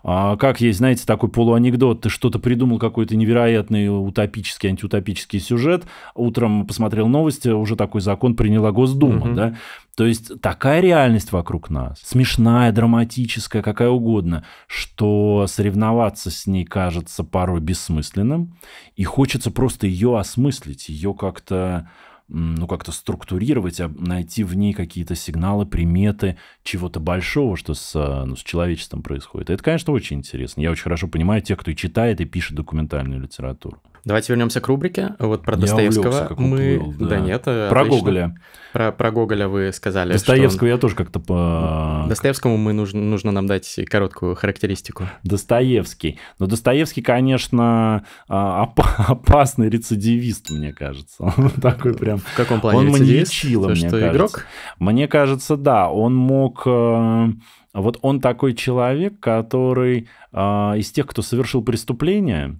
А как есть, знаете, такой полуанекдот, ты что-то придумал, какой-то невероятный утопический, антиутопический сюжет, утром посмотрел новости, уже такой закон приняла Госдума, угу. да? То есть такая реальность вокруг нас, смешная, драматическая, какая угодно, что соревноваться с ней кажется порой бессмысленным, и хочется просто ее осмыслить, ее как-то ну, как-то структурировать, а найти в ней какие-то сигналы, приметы чего-то большого, что с, а, ну, с человечеством происходит. это, конечно, очень интересно. Я очень хорошо понимаю тех, кто и читает, и пишет документальную литературу. Давайте вернемся к рубрике. Вот про Достоевского увлекся, мы... Был, да. да нет, э, Про отлично. Гоголя. Про, про Гоголя вы сказали. Достоевского он... я тоже как-то по... Достоевскому мы нужно, нужно нам дать короткую характеристику. Достоевский. Но Достоевский, конечно, а, оп- опасный рецидивист, мне кажется. Он такой прям... В каком плане Он маньячило, мне кажется. игрок? Мне кажется, да. Он мог... Э, вот он такой человек, который а, из тех, кто совершил преступление,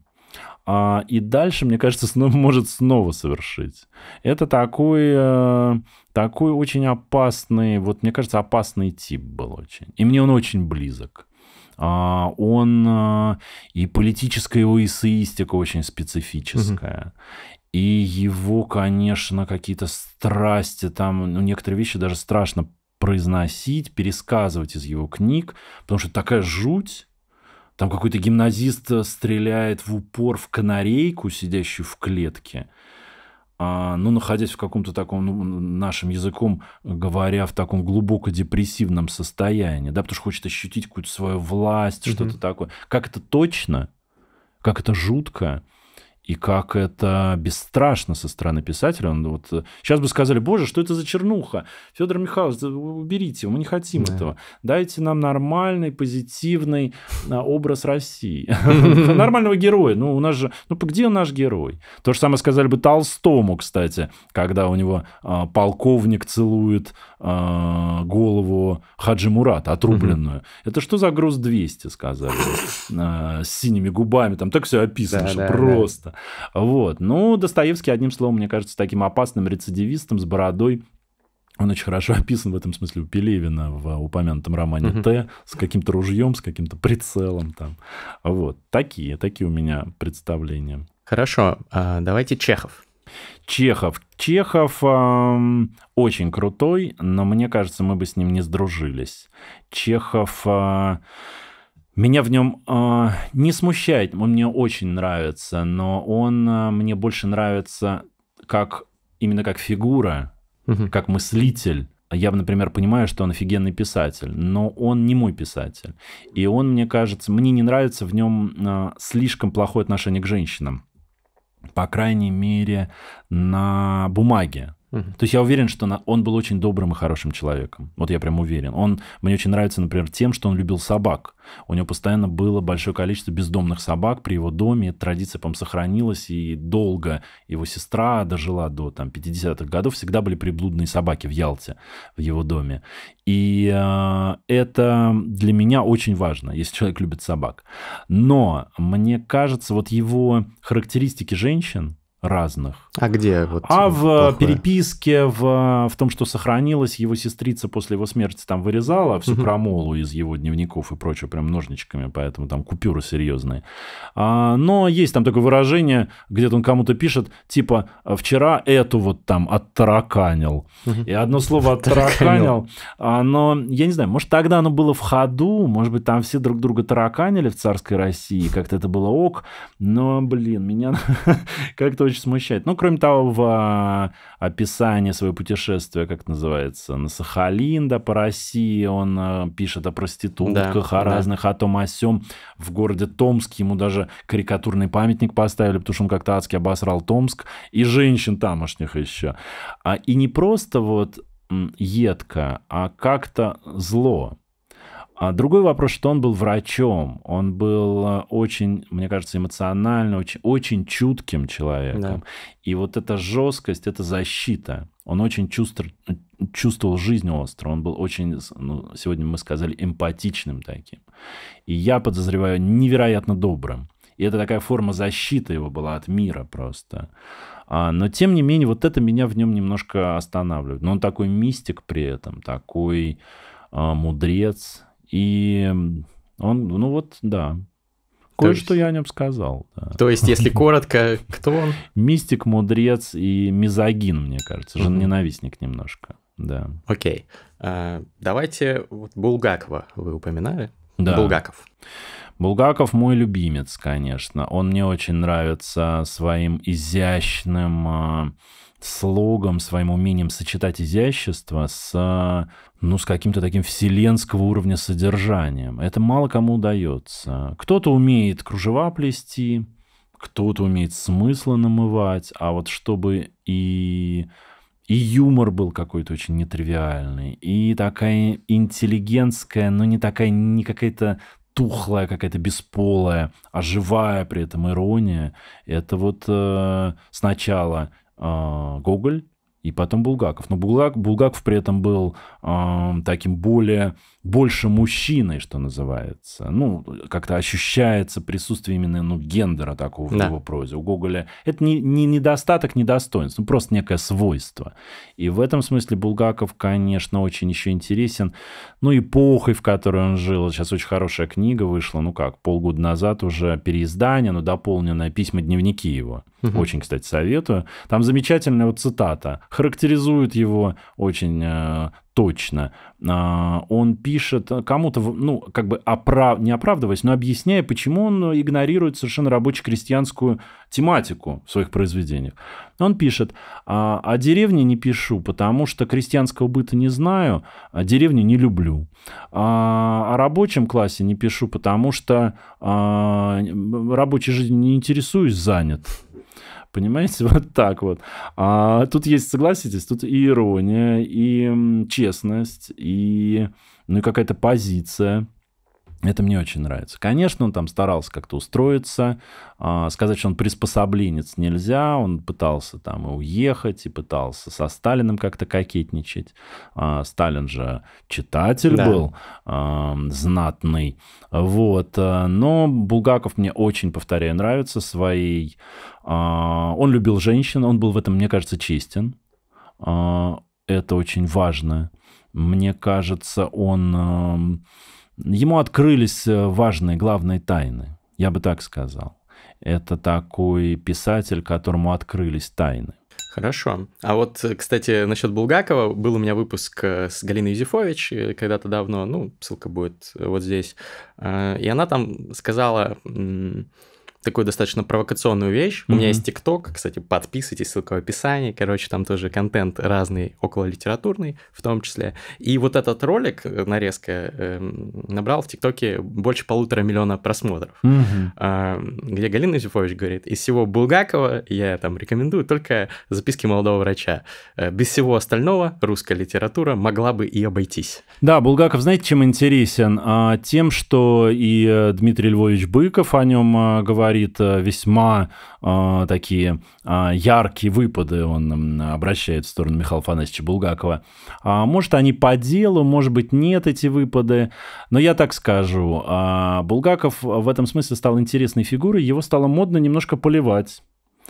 а, и дальше, мне кажется, снова, может снова совершить. Это такой, э, такой очень опасный, вот мне кажется, опасный тип был очень. И мне он очень близок. А, он а, и политическая его эссеистика очень специфическая. Угу. И его, конечно, какие-то страсти там, ну, некоторые вещи даже страшно произносить, пересказывать из его книг, потому что такая жуть, там какой-то гимназист э, стреляет в упор в канарейку, сидящую в клетке. А, ну, находясь в каком-то таком, ну, нашим языком говоря, в таком глубоко депрессивном состоянии, да, потому что хочет ощутить какую-то свою власть, mm-hmm. что-то такое. Как это точно, как это жутко, и как это бесстрашно со стороны писателя. Он вот, э, сейчас бы сказали, боже, что это за чернуха? Федор Михайлович, уберите, мы не хотим да. этого. Дайте нам нормальный, позитивный э, образ России. Нормального героя. Ну, у нас же... Ну, где наш герой? То же самое сказали бы Толстому, кстати, когда у него э, полковник целует голову Хаджи Мурата, отрубленную. Это что за груз 200, сказали? С синими губами. Там так все описано, что просто. Вот. Ну, Достоевский, одним словом, мне кажется, таким опасным рецидивистом с бородой он очень хорошо описан в этом смысле у Пелевина в упомянутом романе Т с каким-то ружьем, с каким-то прицелом там. Вот такие, такие у меня представления. Хорошо, а, давайте Чехов. Чехов. Чехов э, очень крутой, но мне кажется, мы бы с ним не сдружились. Чехов. Э, меня в нем э, а, не смущает, он мне очень нравится, но он э, мне больше нравится как именно как фигура, угу. как мыслитель. Я, например, понимаю, что он офигенный писатель, но он не мой писатель. И он, мне кажется, мне не нравится в нем э, а, слишком плохое отношение к женщинам. По крайней мере, на бумаге. То есть я уверен, что он был очень добрым и хорошим человеком. Вот я прям уверен. Он мне очень нравится, например, тем, что он любил собак. У него постоянно было большое количество бездомных собак при его доме. Эта традиция, по сохранилась. И долго его сестра дожила до там, 50-х годов. Всегда были приблудные собаки в Ялте, в его доме. И э, это для меня очень важно, если человек любит собак. Но мне кажется, вот его характеристики женщин разных, а где? Вот а в плохое? переписке, в, в том, что сохранилось, его сестрица после его смерти там вырезала всю угу. крамолу из его дневников и прочего прям ножничками, поэтому там купюры серьезные. А, но есть там такое выражение, где-то он кому-то пишет, типа, вчера эту вот там оттараканил. Угу. И одно слово оттараканил, а но я не знаю, может тогда оно было в ходу, может быть там все друг друга тараканили в царской России, как-то это было ок, но, блин, меня как-то очень смущает. Ну, кроме того, в а, описании своего путешествия, как называется, на Сахалин, да, по России, он а, пишет о проститутках, да, о разных, да. о том, о сём. В городе Томск, ему даже карикатурный памятник поставили, потому что он как-то адски обосрал Томск, и женщин тамошних еще. А, и не просто вот едко, а как-то зло. А другой вопрос, что он был врачом. Он был э, очень, мне кажется, эмоционально, очень, очень чутким человеком. Да. И вот эта жесткость, это защита. Он очень чувств, чувствовал жизнь остро. Он был очень, ну, сегодня мы сказали, эмпатичным таким. И я подозреваю, невероятно добрым. И это такая форма защиты его была от мира просто. А, но тем не менее, вот это меня в нем немножко останавливает. Но он такой мистик при этом, такой а, мудрец, и он, ну вот, да. Кое-что есть... я о нем сказал. Да. То есть, если коротко, кто он? Мистик, мудрец и мизогин, мне кажется. ненавистник немножко, да. Окей. А, давайте, вот Булгакова вы упоминали. Да. Булгаков. Булгаков мой любимец, конечно. Он мне очень нравится своим изящным а, слогом, своим умением сочетать изящество с, ну, с каким-то таким вселенского уровня содержанием. Это мало кому удается. Кто-то умеет кружева плести, кто-то умеет смысла намывать, а вот чтобы и и юмор был какой-то очень нетривиальный, и такая интеллигентская, но не такая, не какая-то тухлая, какая-то бесполая, а живая при этом ирония. Это вот э, сначала а, Гоголь и потом Булгаков. Но Булгак, Булгаков при этом был таким более, больше мужчиной, что называется. Ну, как-то ощущается присутствие именно ну, гендера такого да. в его прозе. У Гоголя это не, не недостаток, не достоинство, ну, просто некое свойство. И в этом смысле Булгаков, конечно, очень еще интересен. Ну, эпохой, в которой он жил. Сейчас очень хорошая книга вышла, ну как, полгода назад уже переиздание, но дополненное письма-дневники его. Угу. Очень, кстати, советую. Там замечательная вот цитата. Характеризует его очень э, точно. А, он пишет а, кому-то, ну, как бы оправ... не оправдываясь, но объясняя, почему он игнорирует совершенно рабоче-крестьянскую тематику в своих произведениях. Он пишет, о «А, деревне не пишу, потому что крестьянского быта не знаю, а деревню не люблю. О рабочем классе не пишу, потому что рабочей жизнью не интересуюсь, занят. Понимаете, вот так вот. А тут есть, согласитесь, тут и ирония, и честность, и ну, и какая-то позиция. Это мне очень нравится. Конечно, он там старался как-то устроиться. А, сказать, что он приспособленец нельзя. Он пытался там и уехать, и пытался со Сталиным как-то кокетничать. А, Сталин же читатель да. был, а, знатный. Вот. Но Булгаков мне очень, повторяю, нравится своей... Он любил женщин, он был в этом, мне кажется, честен. Это очень важно. Мне кажется, он Ему открылись э, важные, главные тайны, я бы так сказал. Это такой писатель, которому открылись тайны. Хорошо. А вот, э, кстати, насчет Булгакова, был у меня выпуск э, с Галиной Юзефович когда-то давно, ну, ссылка будет вот здесь. И она там сказала такую достаточно провокационную вещь. Mm-hmm. У меня есть ТикТок, кстати, подписывайтесь, ссылка в описании. Короче, там тоже контент разный, около литературный в том числе. И вот этот ролик, э, нарезка, э, набрал в ТикТоке больше полутора миллиона просмотров. Mm-hmm. Э, где Галина Юзефович говорит, из всего Булгакова я там рекомендую только записки молодого врача. Э, без всего остального русская литература могла бы и обойтись. Да, Булгаков, знаете, чем интересен? А, тем, что и э, Дмитрий Львович Быков о нем а, говорит, говорит э, весьма э, такие э, яркие выпады, он обращает в сторону Михаила Афанасьевича Булгакова. А, может, они по делу, может быть, нет эти выпады, но я так скажу, э, Булгаков в этом смысле стал интересной фигурой, его стало модно немножко поливать.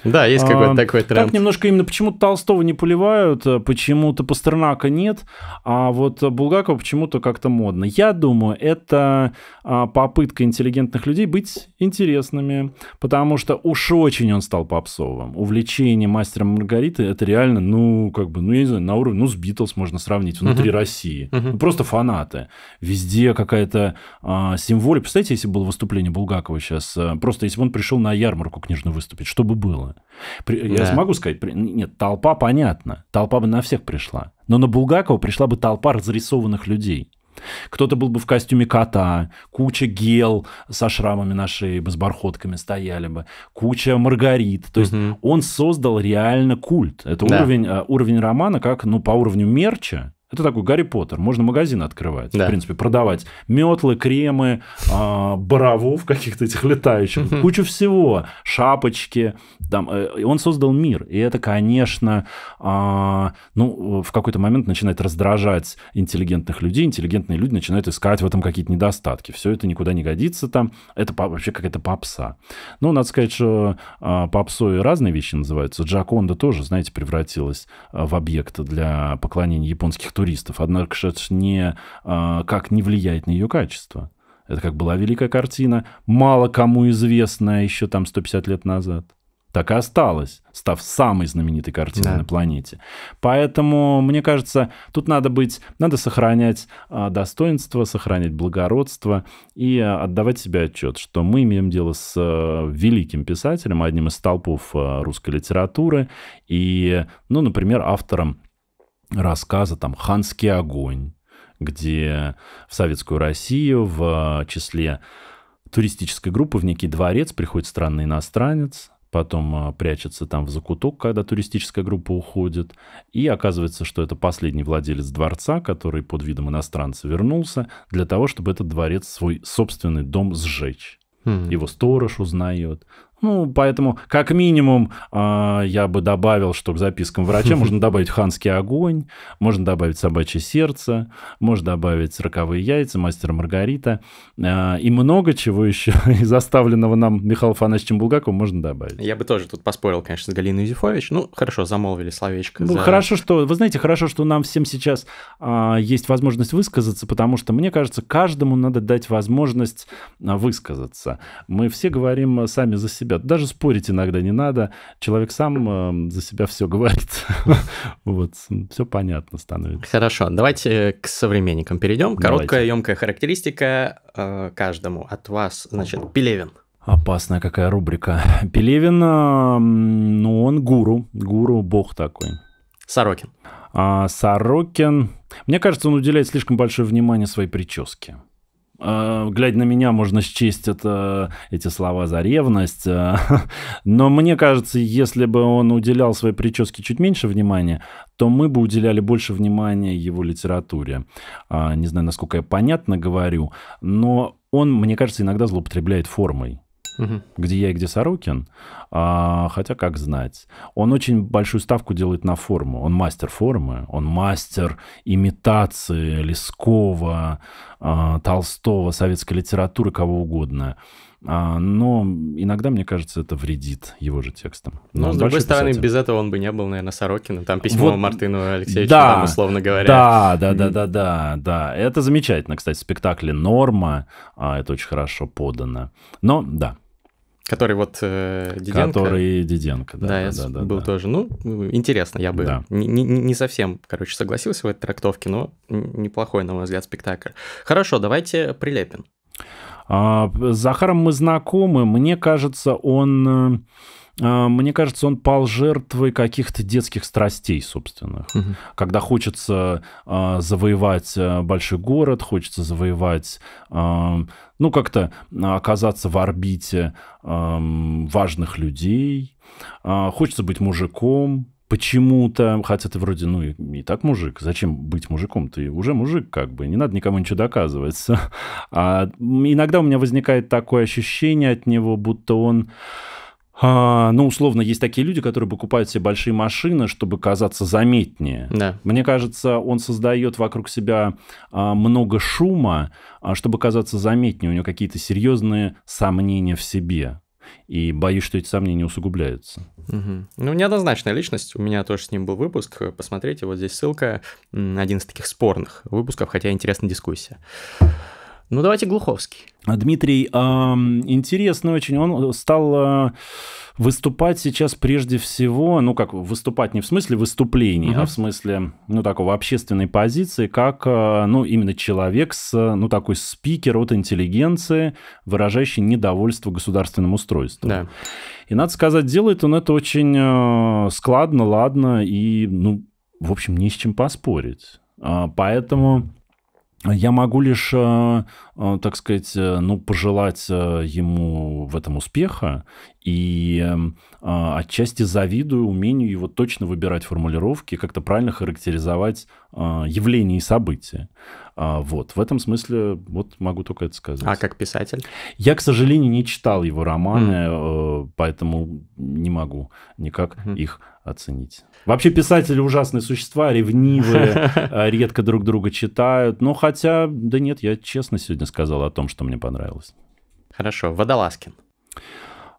Да, есть а, какой-то а, такой тренд. Так немножко именно почему -то Толстого не поливают, э, почему-то Пастернака нет, а вот Булгакова почему-то как-то модно. Я думаю, это а, попытка интеллигентных людей быть интересными, потому что уж очень он стал попсовым. Увлечение мастером Маргариты это реально, ну, как бы, ну, я не знаю, на уровне, ну, с Битлз можно сравнить внутри uh-huh. России. Uh-huh. Ну, просто фанаты. Везде какая-то а, символика. Представляете, если было выступление Булгакова сейчас, а, просто если бы он пришел на ярмарку книжную выступить, что бы было? дело. При, да. Я смогу сказать, при, нет, толпа понятно, толпа бы на всех пришла. Но на Булгакова пришла бы толпа разрисованных людей. Кто-то был бы в костюме кота, куча гел со шрамами на шее, бы с бархотками стояли бы, куча маргарит. То есть угу. он создал реально культ. Это да. уровень, а, уровень романа, как ну, по уровню мерча, это такой Гарри Поттер. Можно магазин открывать. Да. В принципе, продавать метлы, кремы, а, боровов каких-то этих летающих, кучу всего, шапочки. Там, э, он создал мир. И это, конечно, а, ну, в какой-то момент начинает раздражать интеллигентных людей. Интеллигентные люди начинают искать в этом какие-то недостатки. Все это никуда не годится там. Это вообще какая-то попса. Ну, надо сказать, что а, попсой разные вещи называются. Джаконда тоже, знаете, превратилась в объект для поклонения японских туристов туристов, однако это не, а, как не влияет на ее качество. Это как была великая картина, мало кому известная еще там 150 лет назад. Так и осталась, став самой знаменитой картиной да. на планете. Поэтому, мне кажется, тут надо быть, надо сохранять а, достоинство, сохранять благородство и а, отдавать себе отчет, что мы имеем дело с великим писателем, одним из толпов русской литературы и, ну, например, автором Рассказа там «Ханский огонь», где в советскую Россию в числе туристической группы в некий дворец приходит странный иностранец, потом э, прячется там в закуток, когда туристическая группа уходит, и оказывается, что это последний владелец дворца, который под видом иностранца вернулся для того, чтобы этот дворец, свой собственный дом сжечь. Хм. Его сторож узнает. Ну, поэтому, как минимум, а, я бы добавил, что к запискам врача можно добавить «Ханский огонь», можно добавить «Собачье сердце», можно добавить «Роковые яйца», «Мастер Маргарита». А, и много чего еще из оставленного нам Михаила Фанасьевичем Булгаковым можно добавить. Я бы тоже тут поспорил, конечно, с Галиной Юзефович. Ну, хорошо, замолвили словечко. Ну, за... хорошо, что... Вы знаете, хорошо, что нам всем сейчас а, есть возможность высказаться, потому что, мне кажется, каждому надо дать возможность высказаться. Мы все говорим сами за себя себя. Даже спорить иногда не надо. Человек сам э, за себя все говорит. вот, все понятно становится. Хорошо, давайте э, к современникам перейдем. Короткая, емкая характеристика э, каждому от вас. Значит, Пелевин. Опасная какая рубрика. Пелевин, э, ну он гуру, гуру, бог такой. Сорокин. А, Сорокин, мне кажется, он уделяет слишком большое внимание своей прическе. А, глядя на меня, можно счесть это, эти слова за ревность. А. Но мне кажется, если бы он уделял своей прическе чуть меньше внимания, то мы бы уделяли больше внимания его литературе. А, не знаю, насколько я понятно говорю, но он, мне кажется, иногда злоупотребляет формой угу. где я и где Сорокин. А, хотя, как знать. Он очень большую ставку делает на форму. Он мастер формы, он мастер имитации Лескова, а, Толстого, советской литературы, кого угодно. А, но иногда, мне кажется, это вредит его же текстам. Ну, но ну, с другой стороны, писатель. без этого он бы не был, наверное, Сорокиным. Там письмо вот, Мартыну Алексеевичу, да, там, условно говоря. Да, да, да, да, да, да. Это замечательно, кстати, в спектакле «Норма». А, это очень хорошо подано. Но, да, Который вот э, Диденко. Который Диденко, да. Да, я да, да, был да. тоже. Ну, интересно, я бы да. не, не, не совсем, короче, согласился в этой трактовке, но неплохой, на мой взгляд, спектакль. Хорошо, давайте Прилепин. А, с Захаром мы знакомы. Мне кажется, он э, а, мне кажется, он пал жертвой каких-то детских страстей собственных. Угу. Когда хочется а, завоевать э, большой город, хочется завоевать, а, ну, как-то оказаться в орбите важных людей, хочется быть мужиком, почему-то, хотя ты вроде, ну, и, и так мужик, зачем быть мужиком? Ты уже мужик, как бы, не надо никому ничего доказывать. А иногда у меня возникает такое ощущение от него, будто он а, ну, условно, есть такие люди, которые покупают себе большие машины, чтобы казаться заметнее. Да. Мне кажется, он создает вокруг себя а, много шума, а, чтобы казаться заметнее. У него какие-то серьезные сомнения в себе. И боюсь, что эти сомнения усугубляются. Угу. Ну, неоднозначная личность. У меня тоже с ним был выпуск. Посмотрите, вот здесь ссылка. Один из таких спорных выпусков, хотя интересная дискуссия. Ну, давайте Глуховский. Дмитрий, а, интересно очень, он стал а, выступать сейчас прежде всего, ну как выступать не в смысле выступлений, угу. а в смысле, ну такого общественной позиции, как, а, ну именно человек с, ну такой спикер от интеллигенции, выражающий недовольство государственным устройством. Да. И надо сказать, делает он это очень складно, ладно и, ну, в общем, не с чем поспорить. Поэтому я могу лишь, э, э, так сказать, э, ну, пожелать ему в этом успеха и эм, отчасти завидую умению его точно выбирать формулировки, как-то правильно характеризовать явления и события. А, вот, в этом смысле, вот могу только это сказать. А как писатель? Я, к сожалению, не читал его романы, mm. поэтому не могу никак mm. их оценить. Вообще писатели ужасные существа, ревнивые, э, редко друг друга читают. Но хотя, да нет, я честно сегодня сказал о том, что мне понравилось. Хорошо, Водолазкин.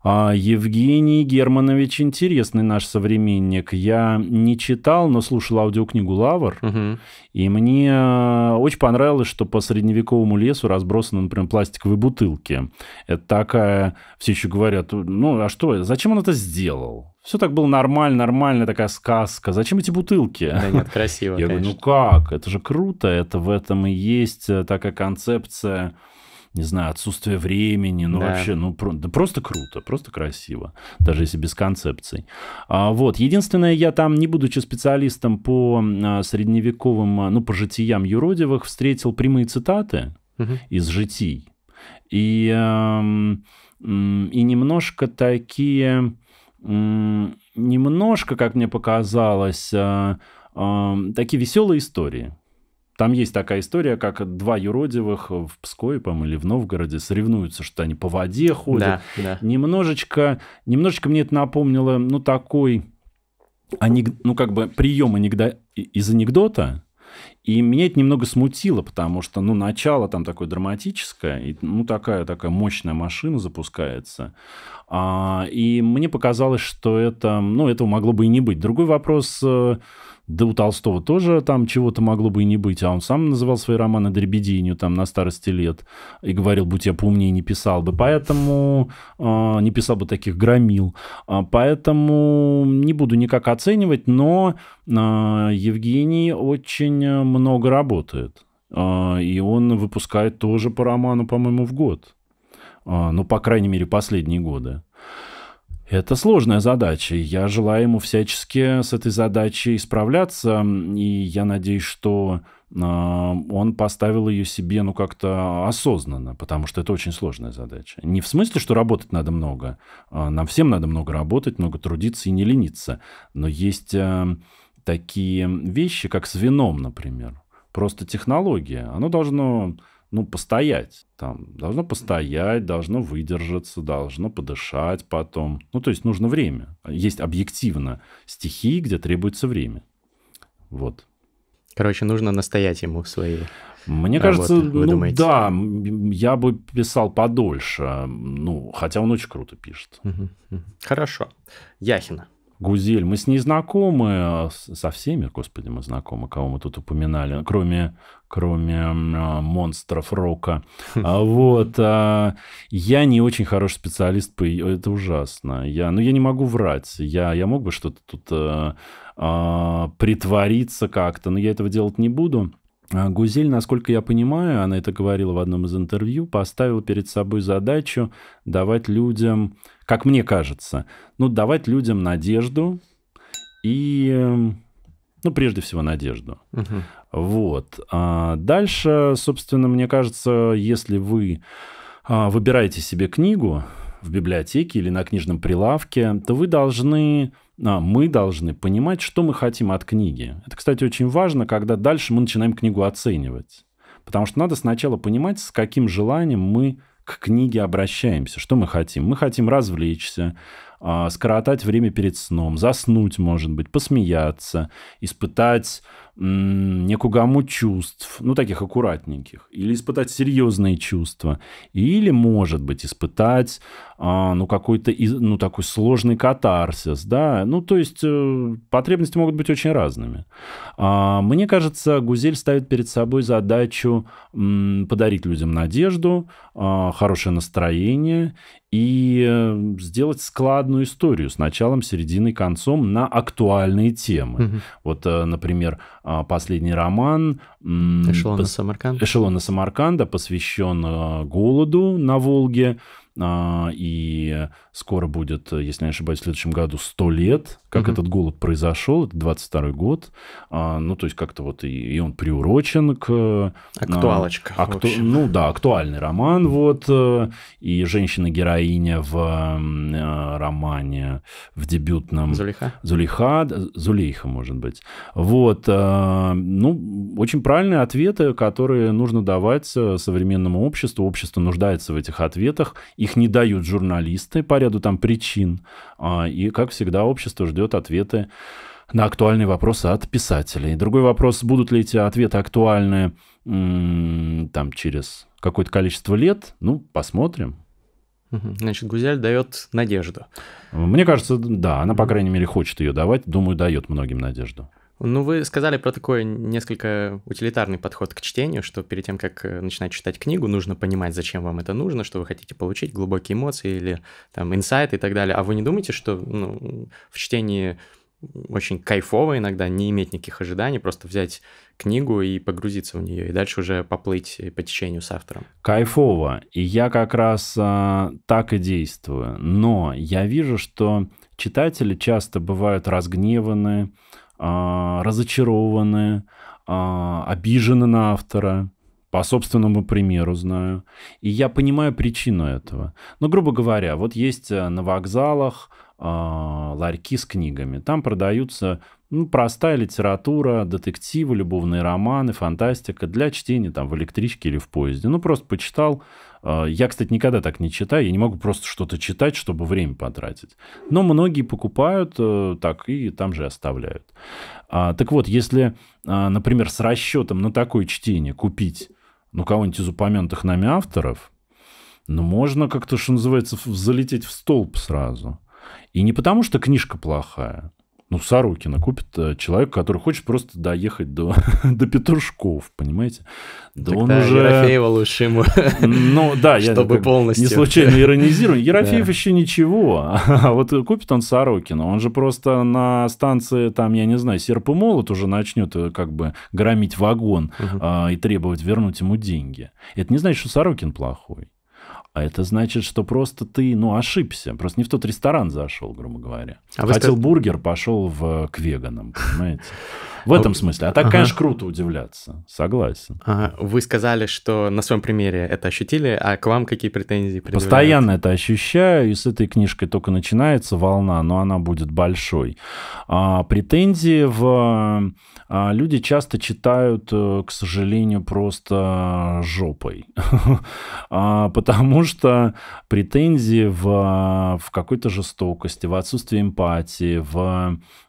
А Евгений Германович интересный наш современник. Я не читал, но слушал аудиокнигу «Лавр», угу. и мне э, очень понравилось, что по средневековому лесу разбросаны, например, пластиковые бутылки. Это такая... Все еще говорят, ну, а что, зачем он это сделал? Все так было нормально, нормальная такая сказка. Зачем эти бутылки? Да нет, красиво, Я конечно. говорю, ну как? Это же круто, это в этом и есть э, такая концепция не знаю, отсутствие времени, ну да. вообще, ну про, да просто круто, просто красиво, даже если без концепций. А, вот, единственное, я там, не будучи специалистом по а, средневековым, а, ну, по житиям юродивых, встретил прямые цитаты угу. из житий. И, э, и немножко такие, немножко, как мне показалось, а, такие веселые истории. Там есть такая история, как два юродивых в Пскове, по-моему, или в Новгороде соревнуются, что они по воде ходят. Да, да. Немножечко, немножечко мне это напомнило, ну, такой, анек... ну, как бы прием анекдо... из анекдота, и меня это немного смутило, потому что, ну, начало там такое драматическое, и, ну, такая, такая мощная машина запускается, а, и мне показалось, что это, ну, этого могло бы и не быть. Другой вопрос, э, да у Толстого тоже там чего-то могло бы и не быть, а он сам называл свои романы дребеденью там на старости лет и говорил, будь я поумнее, не писал бы, поэтому э, не писал бы таких громил, а, поэтому не буду никак оценивать, но э, Евгений очень много работает, э, и он выпускает тоже по роману, по-моему, в год. А, ну, по крайней мере, последние годы. Это сложная задача. Я желаю ему всячески с этой задачей справляться. И я надеюсь, что а, он поставил ее себе, ну, как-то осознанно, потому что это очень сложная задача. Не в смысле, что работать надо много. А нам всем надо много работать, много трудиться и не лениться. Но есть э, такие вещи, как с вином, например. Просто технология. Оно должно ну, постоять. Там должно постоять, должно выдержаться, должно подышать потом. Ну, то есть нужно время. Есть объективно стихии, где требуется время. Вот. Короче, нужно настоять ему в своей Мне работы, кажется, ну думаете? да, я бы писал подольше. Ну, хотя он очень круто пишет. Хорошо. Яхина. Гузель. Мы с ней знакомы, а, со всеми, господи, мы знакомы, кого мы тут упоминали, кроме, кроме а, монстров рока. Хм. А, вот. Я не очень хороший специалист, по... это ужасно. Я, ну, я не могу врать. Я, я мог бы что-то тут э, а, притвориться как-то, но я этого делать не буду. Гузель, насколько я понимаю, она это говорила в одном из интервью, поставила перед собой задачу давать людям как мне кажется. Ну, давать людям надежду и, эм, ну, прежде всего, надежду. Угу. Вот. А дальше, собственно, мне кажется, если вы а, выбираете себе книгу в библиотеке или на книжном прилавке, то вы должны а, мы должны понимать, что мы хотим от книги. Это, кстати, очень важно, когда дальше мы начинаем книгу оценивать. Потому что надо сначала понимать, с каким желанием мы к книге обращаемся. Что мы хотим? Мы хотим развлечься, а, скоротать время перед сном, заснуть, может быть, посмеяться, испытать некую гамму чувств, ну, таких аккуратненьких, или испытать серьезные чувства, или, может быть, испытать, а, ну, какой-то, ну, такой сложный катарсис, да, ну, то есть э, потребности могут быть очень разными. А, мне кажется, Гузель ставит перед собой задачу м, подарить людям надежду, а, хорошее настроение и э, сделать складную историю с началом, серединой, концом на актуальные темы. Угу. Вот, э, например, а, последний роман «Эшелона пос... Самарканда». «Эшелона Самарканда» посвящен э, голоду на Волге а, и скоро будет, э, если не ошибаюсь, в следующем году 100 лет, как угу. этот голод произошел, это 22 год, а, ну, то есть как-то вот и, и он приурочен к... Э, Актуалочка. А, акту... Ну да, актуальный роман, вот, э, и женщина-героиня в э, романе, в дебютном... Зулиха. Зулейха, Зулейха, может быть. Вот, э, ну, очень правильные ответы, которые нужно давать современному обществу, общество нуждается в этих ответах, их не дают журналисты, порядок ряду там причин. А, и, как всегда, общество ждет ответы на актуальные вопросы от писателей. Другой вопрос, будут ли эти ответы актуальны там, через какое-то количество лет, ну, посмотрим. Значит, Гузель дает надежду. Мне кажется, да, она, по крайней мере, хочет ее давать. Думаю, дает многим надежду. Ну, вы сказали про такой несколько утилитарный подход к чтению, что перед тем, как э, начинать читать книгу, нужно понимать, зачем вам это нужно, что вы хотите получить, глубокие эмоции или там инсайты и так далее. А вы не думаете, что ну, в чтении очень кайфово иногда не иметь никаких ожиданий, просто взять книгу и погрузиться в нее, и дальше уже поплыть э, по течению с автором. Кайфово. И я как раз а, так и действую. Но я вижу, что читатели часто бывают разгневаны, а, разочарованы, а, обижены на автора, по собственному примеру знаю. И я понимаю причину этого. Но, грубо говоря, вот есть э, на вокзалах а, ларьки с книгами. Там продаются ну, простая литература, детективы, любовные романы, фантастика для чтения там в электричке или в поезде. Ну, просто почитал, а, я, кстати, никогда так не читаю. Я не могу просто что-то читать, чтобы время потратить. Но многие покупают э, так и там же оставляют. А, так вот, если, а, например, с расчетом на такое чтение купить ну, кого-нибудь из упомянутых нами авторов, ну, можно как-то, что называется, залететь в столб сразу. И не потому, что книжка плохая, ну, Сорокина купит э, человек, который хочет просто доехать до, до Петрушков, понимаете? Да Тогда он уже... Ерофеева лучше ему, ну, да, я полностью... Не случайно иронизирую. Ерофеев да. еще ничего, а вот купит он Сорокина, он же просто на станции, там, я не знаю, серп и молот уже начнет э, как бы громить вагон угу. а, и требовать вернуть ему деньги. Это не значит, что Сорокин плохой. А это значит, что просто ты, ну, ошибся. Просто не в тот ресторан зашел, грубо говоря. А Хотел сказали... бургер, пошел в, э, к веганам, понимаете? В этом смысле. А так, ага. конечно, круто удивляться. Согласен. Ага. Вы сказали, что на своем примере это ощутили, а к вам какие претензии предъявляют? Постоянно это ощущаю, и с этой книжкой только начинается волна, но она будет большой. А, претензии в... А, люди часто читают, э, к сожалению, просто жопой. а, потому что претензии в, в какой-то жестокости, в отсутствии эмпатии, в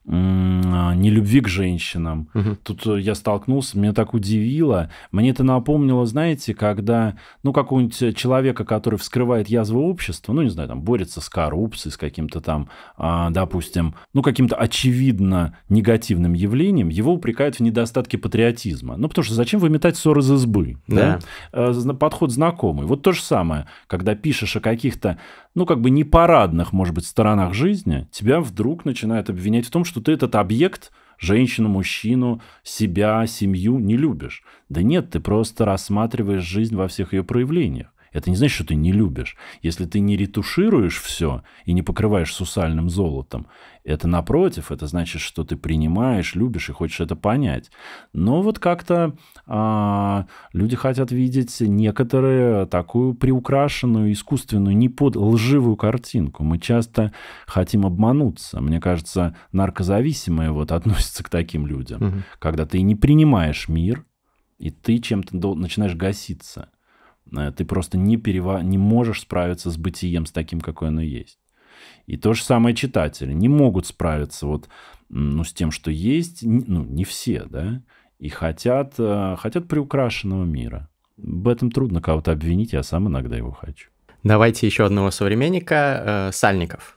а, нелюбви к женщинам, Бэтменом. Угу. Тут э, я столкнулся, меня так удивило. Мне это напомнило, знаете, когда, ну, какого-нибудь э, человека, который вскрывает язву общества, ну, не знаю, там, борется с коррупцией, с каким-то там, а, допустим, ну, каким-то очевидно негативным явлением, его упрекают в недостатке патриотизма. Ну, потому что зачем выметать ссор из избы? Да. да? Э, подход знакомый. Вот то же самое, когда пишешь о каких-то, ну, как бы непарадных, может быть, сторонах жизни, тебя вдруг начинают обвинять в том, что ты этот объект – женщину, мужчину, себя, семью не любишь. Да нет, ты просто рассматриваешь жизнь во всех ее проявлениях. Это не значит, что ты не любишь. Если ты не ретушируешь все и не покрываешь сусальным золотом, это напротив, это значит, что ты принимаешь, любишь и хочешь это понять. Но вот как-то а, люди хотят видеть некоторые такую приукрашенную, искусственную, не под лживую картинку. Мы часто хотим обмануться. Мне кажется, наркозависимые вот относятся к таким людям, угу. когда ты не принимаешь мир, и ты чем-то начинаешь гаситься. Э, ты просто не, перева... не можешь справиться с бытием, с таким, какое оно есть. И то же самое читатели не могут справиться вот, ну, с тем, что есть, ну, не все, да, и хотят, э, хотят приукрашенного мира. В этом трудно кого-то обвинить, я сам иногда его хочу. Давайте еще одного современника, э, Сальников.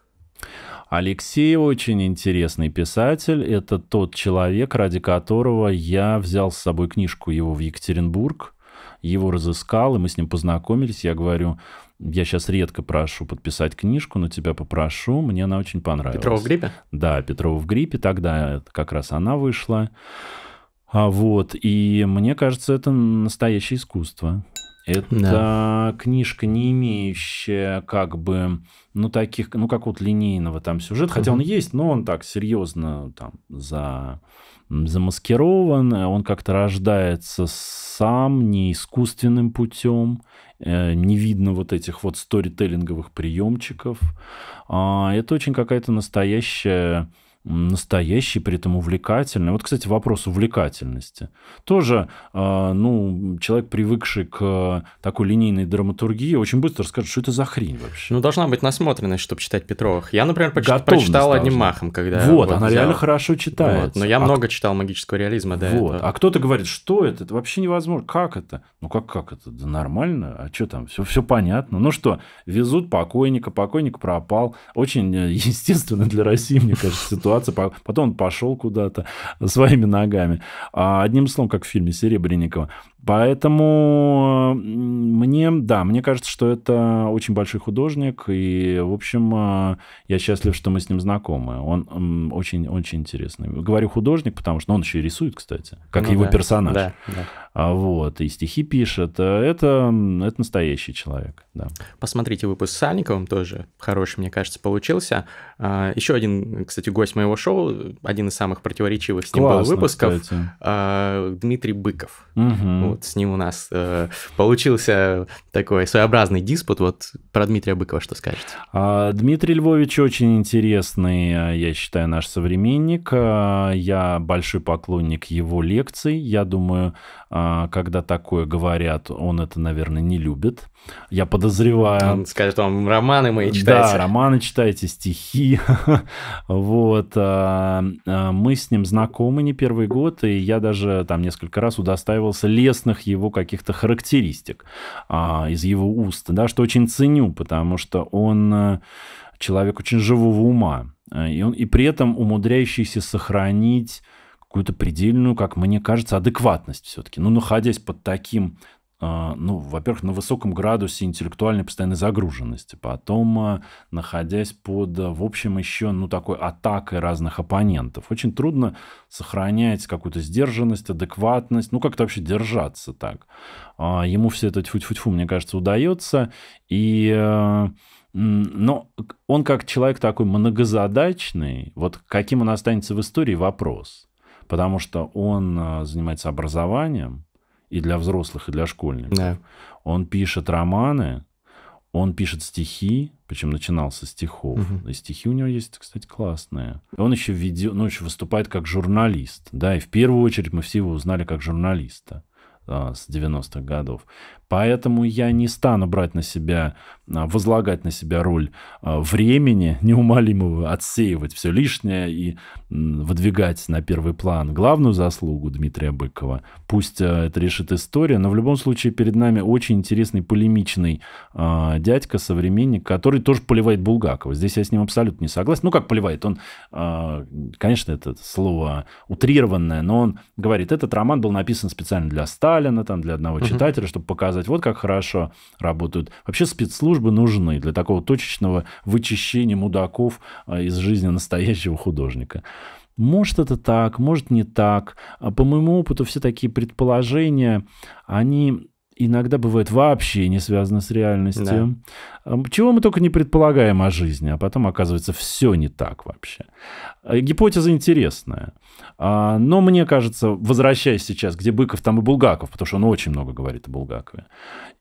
Алексей очень интересный писатель. Это тот человек, ради которого я взял с собой книжку его в Екатеринбург его разыскал, и мы с ним познакомились. Я говорю, я сейчас редко прошу подписать книжку, но тебя попрошу, мне она очень понравилась. Петрова в гриппе? Да, Петрова в гриппе, тогда как раз она вышла. А вот, и мне кажется, это настоящее искусство. Это да. книжка, не имеющая как бы, ну, таких, ну, как вот линейного там сюжета, хотя угу. он есть, но он так серьезно там за замаскирован, э, он как-то рождается сам, не искусственным путем, э, не видно вот этих вот сторителлинговых приемчиков. А, это очень какая-то настоящая настоящий, при этом увлекательный. Вот, кстати, вопрос увлекательности. Тоже, а, ну, человек, привыкший к такой линейной драматургии, очень быстро скажет, что это за хрень вообще. Ну, должна быть насмотренность, чтобы читать Петровых. Я, например, поч- прочитал должна. одним махом, когда... Вот, она взял. реально хорошо читает. Вот, но я а много к... читал магического реализма до вот. этого. А кто-то говорит, что это? Это вообще невозможно. Как это? Ну, как, как это? Да нормально. А что там? Все, все понятно. Ну что, везут покойника, покойник пропал. Очень э, естественно для России, мне кажется, ситуация ситуация. Потом он пошел куда-то своими ногами. А, одним словом, как в фильме Серебренникова. Поэтому мне, да, мне кажется, что это очень большой художник, и, в общем, э, я счастлив, что мы с ним знакомы. Он очень-очень интересный. Говорю художник, потому что ну, он еще и рисует, кстати, как ну, его да, персонаж. Да, да. А, вот, и стихи пишет. Э, это, это настоящий человек, да. Посмотрите выпуск с Сальниковым тоже, хороший, мне кажется, получился. А, еще один, кстати, гость моего шоу, один из самых противоречивых с ним Классно, был выпусков, кстати. А, Дмитрий Быков. Угу. Вот с ним у нас э, получился такой своеобразный диспут. Вот про Дмитрия Быкова что скажете? А, Дмитрий Львович очень интересный, э, я считаю, наш современник. Э, я большой поклонник его лекций. Я думаю, э, когда такое говорят, он это, наверное, не любит. Я подозреваю... Он скажет вам, романы мои читайте. Да, романы читайте, стихи. вот. Мы с ним знакомы не первый год, и я даже там несколько раз удостаивался лес единственных его каких-то характеристик а, из его уст, да, что очень ценю, потому что он э, человек очень живого ума, э, и, он, и при этом умудряющийся сохранить какую-то предельную, как мне кажется, адекватность все-таки. Ну, находясь под таким а, ну, во-первых, на высоком градусе интеллектуальной постоянной загруженности, потом а, находясь под, а, в общем, еще, ну, такой атакой разных оппонентов. Очень трудно сохранять какую-то сдержанность, адекватность, ну, как-то вообще держаться так. Ему все это тьфу-тьфу-тьфу, мне кажется, удается, и... Но он как человек такой многозадачный, вот каким он останется в истории, вопрос. Потому что он занимается образованием, и для взрослых, и для школьников. Да. Он пишет романы, он пишет стихи, причем начинал со стихов. Угу. И стихи у него есть, кстати, классные. Он еще, видео, ну, еще выступает как журналист. Да, и в первую очередь мы все его узнали как журналиста а, с 90-х годов. Поэтому я не стану брать на себя а, возлагать на себя роль а, времени неумолимого, отсеивать все лишнее и выдвигать на первый план главную заслугу Дмитрия Быкова. Пусть а, это решит история, но в любом случае перед нами очень интересный полемичный дядька, современник, который тоже поливает Булгакова. Здесь я с ним абсолютно не согласен. Ну, как поливает, он, конечно, это слово утрированное, но он говорит, этот роман был написан специально для Сталина, там, для одного читателя, чтобы показать, вот как хорошо работают. Вообще спецслужбы службы нужны для такого точечного вычищения мудаков а, из жизни настоящего художника. Может это так, может не так. А, по моему опыту все такие предположения, они иногда бывают вообще не связаны с реальностью. Да. Чего мы только не предполагаем о жизни, а потом оказывается все не так вообще. А, гипотеза интересная. Но мне кажется, возвращаясь сейчас, где Быков, там и Булгаков, потому что он очень много говорит о Булгакове.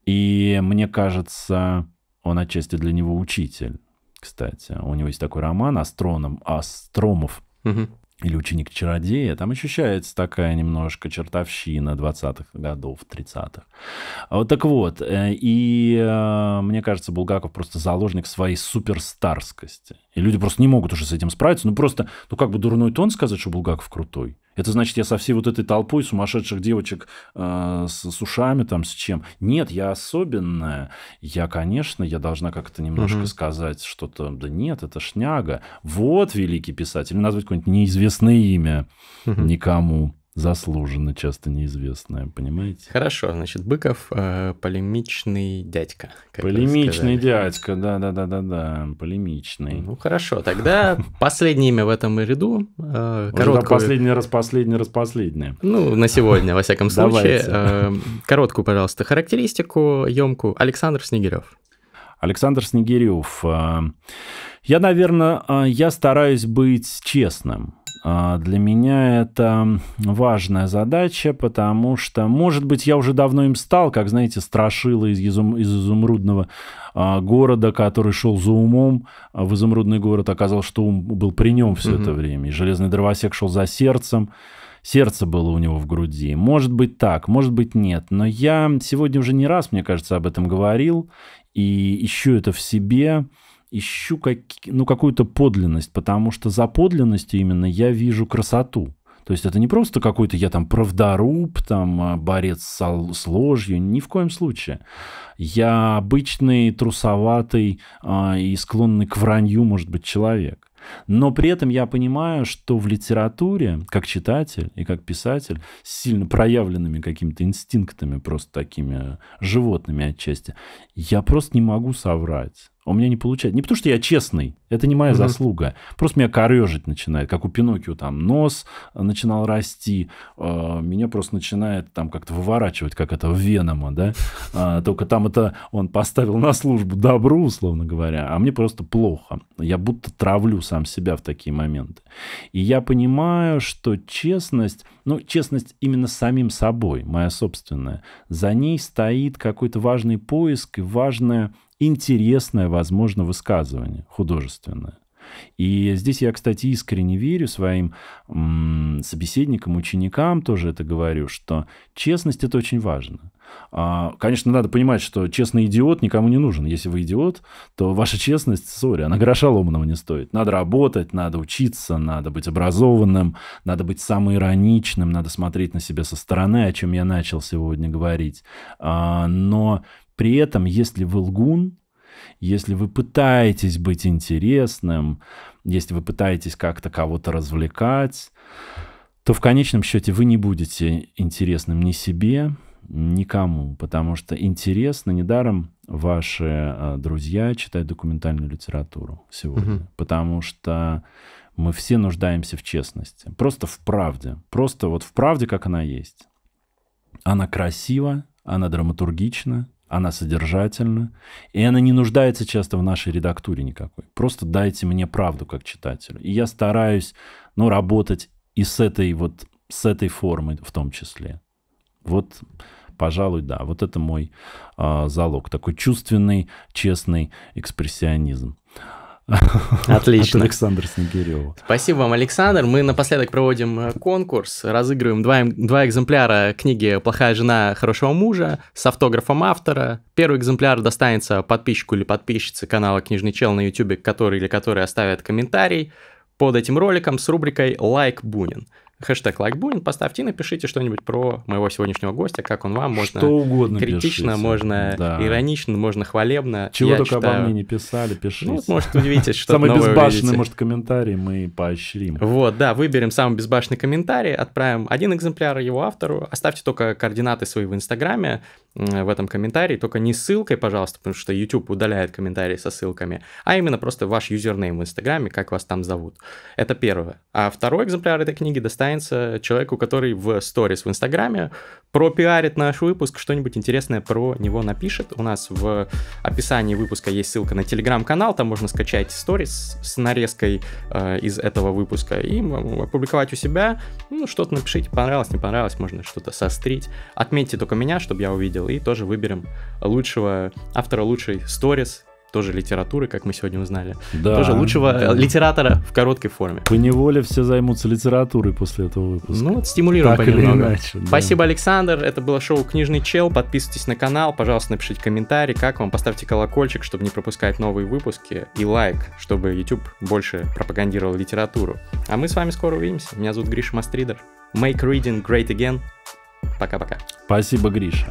И мне кажется, он отчасти для него учитель, кстати. У него есть такой роман «Астроном», «Астромов» угу. или «Ученик-чародея». Там ощущается такая немножко чертовщина 20-х годов, 30-х. А вот так вот. Э, и э, мне кажется, Булгаков просто заложник своей суперстарскости. И люди просто не могут уже с этим справиться. Ну просто, ну как бы дурной тон сказать, что Булгаков крутой. Это значит, я со всей вот этой толпой сумасшедших девочек э, с, ушами, там, с чем. Нет, я особенная. Я, конечно, я должна как-то немножко угу. сказать что-то. Да нет, это шняга. Вот великий писатель. Назвать какое-нибудь неизвестное имя угу. никому заслуженно часто неизвестная, понимаете? Хорошо, значит, Быков э, полемичный дядька. полемичный дядька, да-да-да-да-да, полемичный. Ну хорошо, тогда последнее имя в этом ряду. Э, короткую... Последнее, раз последний раз последнее. Ну, на сегодня, во всяком случае. Э, короткую, пожалуйста, характеристику, емку. Александр Снегирев. Александр Снегирев. Э, я, наверное, э, я стараюсь быть честным. А, для меня это важная задача, потому что, может быть, я уже давно им стал, как, знаете, страшила из, изум, из изумрудного а, города, который шел за умом а в изумрудный город. Оказалось, что ум был при нем все угу. это время. И железный дровосек шел за сердцем. Сердце было у него в груди. Может быть так, может быть нет. Но я сегодня уже не раз, мне кажется, об этом говорил и ищу это в себе ищу как, ну, какую-то подлинность, потому что за подлинностью именно я вижу красоту. То есть это не просто какой-то я там правдоруб, там а, борец с ложью, ни в коем случае. Я обычный, трусоватый э, и склонный к вранью, может быть, человек. Но при этом я понимаю, что в литературе, как читатель и как писатель, с сильно проявленными какими-то инстинктами, просто такими животными отчасти, я просто не могу соврать. У меня не получается. Не потому, что я честный, это не моя mm заслуга. Просто меня корежить начинает, как у Пиноккио там нос э, начинал расти, э, меня просто начинает там как-то выворачивать, как это в Венома, да? Э, только там это он поставил на службу добру, условно говоря, а мне просто плохо. Я будто травлю сам себя в такие моменты. И я понимаю, что честность, ну, честность именно самим собой, моя собственная, за ней стоит какой-то важный поиск и важное интересное, возможно, высказывание художественное. И здесь я, кстати, искренне верю своим собеседникам, ученикам тоже это говорю, что честность это очень важно. А, конечно, надо понимать, что честный идиот никому не нужен. Если вы идиот, то ваша честность, сори, она гроша ломаного не стоит. Надо работать, надо учиться, надо быть образованным, надо быть самоироничным, надо смотреть на себя со стороны, о чем я начал сегодня говорить. А, но при этом, если вы лгун, если вы пытаетесь быть интересным, если вы пытаетесь как-то кого-то развлекать, то в конечном счете вы не будете интересным ни себе, никому, потому что интересно недаром ваши э, друзья читают документальную литературу сегодня, угу. потому что мы все нуждаемся в честности, просто в правде, просто вот в правде, как она есть. Она красива, она драматургична, она содержательна, и она не нуждается часто в нашей редактуре никакой. Просто дайте мне правду как читателю. И я стараюсь ну, работать и с этой вот с этой формы в том числе. Вот, пожалуй, да, вот это мой э, залог, такой чувственный, честный экспрессионизм. Отлично. От Александра Снегирева. Спасибо вам, Александр. Мы напоследок проводим э, конкурс, разыгрываем два, эм, два экземпляра книги «Плохая жена хорошего мужа» с автографом автора. Первый экземпляр достанется подписчику или подписчице канала «Книжный чел» на YouTube, который или который оставят комментарий под этим роликом с рубрикой «Лайк Бунин» хэштег лайкбуин, поставьте и напишите что-нибудь про моего сегодняшнего гостя, как он вам, можно что угодно критично, пишите. можно да. иронично, можно хвалебно. Чего Я только читаю... обо мне не писали, пишите. Ну, может, удивитесь, что Самый безбашенный, увидите. может, комментарий мы поощрим. Вот, да, выберем самый безбашенный комментарий, отправим один экземпляр его автору, оставьте только координаты свои в Инстаграме, в этом комментарии, только не ссылкой, пожалуйста, потому что YouTube удаляет комментарии со ссылками, а именно просто ваш юзернейм в Инстаграме, как вас там зовут. Это первое. А второй экземпляр этой книги достанет Science человеку, который в сторис в Инстаграме пропиарит наш выпуск, что-нибудь интересное про него напишет. У нас в описании выпуска есть ссылка на телеграм-канал, там можно скачать сторис с нарезкой э, из этого выпуска и опубликовать у себя. Ну, что-то напишите, понравилось, не понравилось, можно что-то сострить. Отметьте только меня, чтобы я увидел, и тоже выберем лучшего автора лучший сторис тоже литературы, как мы сегодня узнали. Да. Тоже лучшего э, да. литератора в короткой форме. По неволе все займутся литературой после этого выпуска. Ну вот стимулируем так понемногу. иначе, да. Спасибо, Александр. Это было шоу «Книжный чел». Подписывайтесь на канал, пожалуйста, напишите комментарий, как вам. Поставьте колокольчик, чтобы не пропускать новые выпуски. И лайк, чтобы YouTube больше пропагандировал литературу. А мы с вами скоро увидимся. Меня зовут Гриша Мастридер. Make reading great again. Пока-пока. Спасибо, Гриша.